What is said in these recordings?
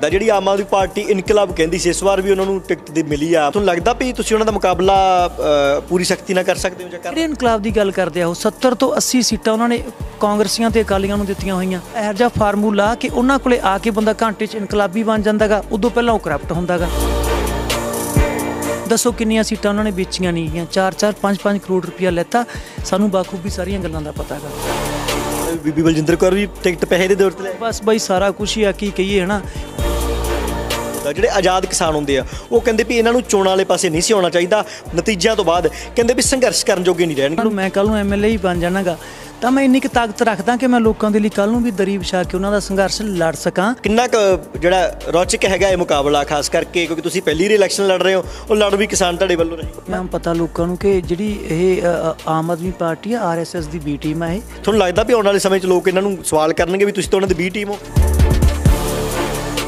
ਦਾ ਜਿਹੜੀ ਆਮ ਆਦਮੀ ਪਾਰਟੀ ਇਨਕਲਾਬ ਕਹਿੰਦੀ ਸੀ ਇਸ ਵਾਰ ਵੀ ਉਹਨਾਂ ਨੂੰ ਟਿਕਟ ਦੀ ਮਿਲੀ ਆ ਤੁਹਾਨੂੰ ਲੱਗਦਾ ਵੀ ਤੁਸੀਂ ਉਹਨਾਂ ਦਾ ਮੁਕਾਬਲਾ ਪੂਰੀ ਸ਼ਕਤੀ ਨਾਲ ਕਰ ਸਕਦੇ ਹੋ ਜਾਂ ਕਰ ਜਿਹੜੇ ਇਨਕਲਾਬ ਦੀ ਗੱਲ ਕਰਦੇ ਆ ਉਹ 70 ਤੋਂ 80 ਸੀਟਾਂ ਉਹਨਾਂ ਨੇ ਕਾਂਗਰਸੀਆਂ ਤੇ ਅਕਾਲੀਆਂ ਨੂੰ ਦਿੱਤੀਆਂ ਹੋਈਆਂ ਇਹ ਜਿਹਾ ਫਾਰਮੂਲਾ ਕਿ ਉਹਨਾਂ ਕੋਲੇ ਆ ਕੇ ਬੰਦਾ ਘੰਟੇ 'ਚ ਇਨਕਲਾਬੀ ਬਣ ਜਾਂਦਾਗਾ ਉਦੋਂ ਪਹਿਲਾਂ ਉਹ ਕਰਪਟ ਹੁੰਦਾਗਾ ਦੱਸੋ ਕਿੰਨੀਆਂ ਸੀਟਾਂ ਉਹਨਾਂ ਨੇ ਵੇਚੀਆਂ ਨਹੀਂਗੀਆਂ 4-4 5-5 ਕਰੋੜ ਰੁਪਇਆ ਲੈਤਾ ਸਾਨੂੰ ਬਾਖੂਬੀ ਸਾਰੀਆਂ ਗੱਲਾਂ ਦਾ ਪਤਾ ਹੈਗਾ ਬੀਬੀ ਬਲਜਿੰਦਰ ਕੌਰ ਵੀ ਟਿਕਟ ਪੈਸੇ ਦੇ ਦੌਰ ਤੇ ਬਸ ਬਾਈ ਸਾਰਾ ਕੁਝ ਹੀ ਆ ਕੀ ਕਹੀਏ ਹਨਾ ਹੁੰਦਾ ਜਿਹੜੇ ਆਜ਼ਾਦ ਕਿਸਾਨ ਹੁੰਦੇ ਆ ਉਹ ਕਹਿੰਦੇ ਵੀ ਇਹਨਾਂ ਨੂੰ ਚੋਣਾਂ ਵਾਲੇ ਪਾਸੇ ਨਹੀਂ ਸੀ ਆਉਣਾ ਚਾਹੀਦਾ ਨਤੀਜਿਆਂ ਤੋਂ ਬਾਅਦ ਕਹਿੰਦੇ ਵੀ ਸੰਘਰਸ਼ ਕਰਨ ਜੋਗੇ ਨਹੀਂ ਰਹਿਣਗੇ ਮੈਂ ਕੱਲ ਨੂੰ ਐਮਐਲਏ ਹੀ ਬਣ ਜਾਣਾਗਾ ਤਾਂ ਮੈਂ ਇੰਨੀ ਕਿ ਤਾਕਤ ਰੱਖਦਾ ਕਿ ਮੈਂ ਲੋਕਾਂ ਦੇ ਲਈ ਕੱਲ ਨੂੰ ਵੀ ਦਰੀਬ ਛਾ ਕੇ ਉਹਨਾਂ ਦਾ ਸੰਘਰਸ਼ ਲੜ ਸਕਾਂ ਕਿੰਨਾ ਕੁ ਜਿਹੜਾ ਰੌਚਕ ਹੈਗਾ ਇਹ ਮੁਕਾਬਲਾ ਖਾਸ ਕਰਕੇ ਕਿਉਂਕਿ ਤੁਸੀਂ ਪਹਿਲੀ ਇਲੈਕਸ਼ਨ ਲੜ ਰਹੇ ਹੋ ਉਹ ਲੜ ਵੀ ਕਿਸਾਨ ਤੁਹਾਡੇ ਵੱਲੋਂ ਰਹੀ ਮੈਂ ਪਤਾ ਲੋਕਾਂ ਨੂੰ ਕਿ ਜਿਹੜੀ ਇਹ ਆਮ ਆਦਮੀ ਪਾਰਟੀ ਆ ਆਰਐਸਐਸ ਦੀ ਬੀ ਟੀਮ ਆ ਇਹ ਤੁਹਾਨੂੰ ਲੱਗਦਾ ਵੀ ਆਉਣ ਵਾਲੇ ਸਮੇਂ 'ਚ ਲੋਕ ਇਹਨਾਂ ਨੂੰ ਸਵਾਲ ਕਰਨਗੇ ਵੀ ਤੁਸੀਂ ਤਾਂ ਉਹਨਾਂ ਦੀ ਬੀ ਟੀਮ ਹੋ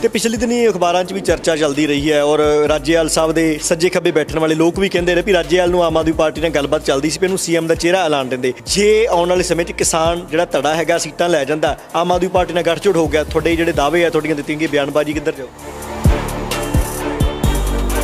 ਤੇ ਪਿਛਲੇ ਦਿਨੀ ਅਖਬਾਰਾਂ 'ਚ ਵੀ ਚਰਚਾ ਚੱਲਦੀ ਰਹੀ ਹੈ ਔਰ ਰਾਜੇਵਾਲ ਸਾਹਿਬ ਦੇ ਸੱਜੇ ਖੱਬੇ ਬੈਠਣ ਵਾਲੇ ਲੋਕ ਵੀ ਕਹਿੰਦੇ ਨੇ ਵੀ ਰਾਜੇਵਾਲ ਨੂੰ ਆਮ ਆਦਮੀ ਪਾਰਟੀ ਨਾਲ ਗੱਲਬਾਤ ਚੱਲਦੀ ਸੀ ਪਰ ਉਹਨੂੰ ਸੀਐਮ ਦਾ ਚਿਹਰਾ ਐਲਾਨ ਦਿੰਦੇ ਜੇ ਆਉਣ ਵਾਲੇ ਸਮੇਂ 'ਚ ਕਿਸਾਨ ਜਿਹੜਾ ਤੜਾ ਹੈਗਾ ਸੀਟਾਂ ਲੈ ਜਾਂਦਾ ਆਮ ਆਦਮੀ ਪਾਰਟੀ ਨਾਲ ਗੱਠਜੋੜ ਹੋ ਗਿਆ ਤੁਹਾਡੇ ਜਿਹੜੇ ਦਾਅਵੇ ਆ ਤੁਹਾਡੀਆਂ ਦਿੱਤੀਆਂ ਗਈਆਂ ਬਿਆਨਬਾਜ਼ੀ ਕਿੱਧਰ ਜਾਓ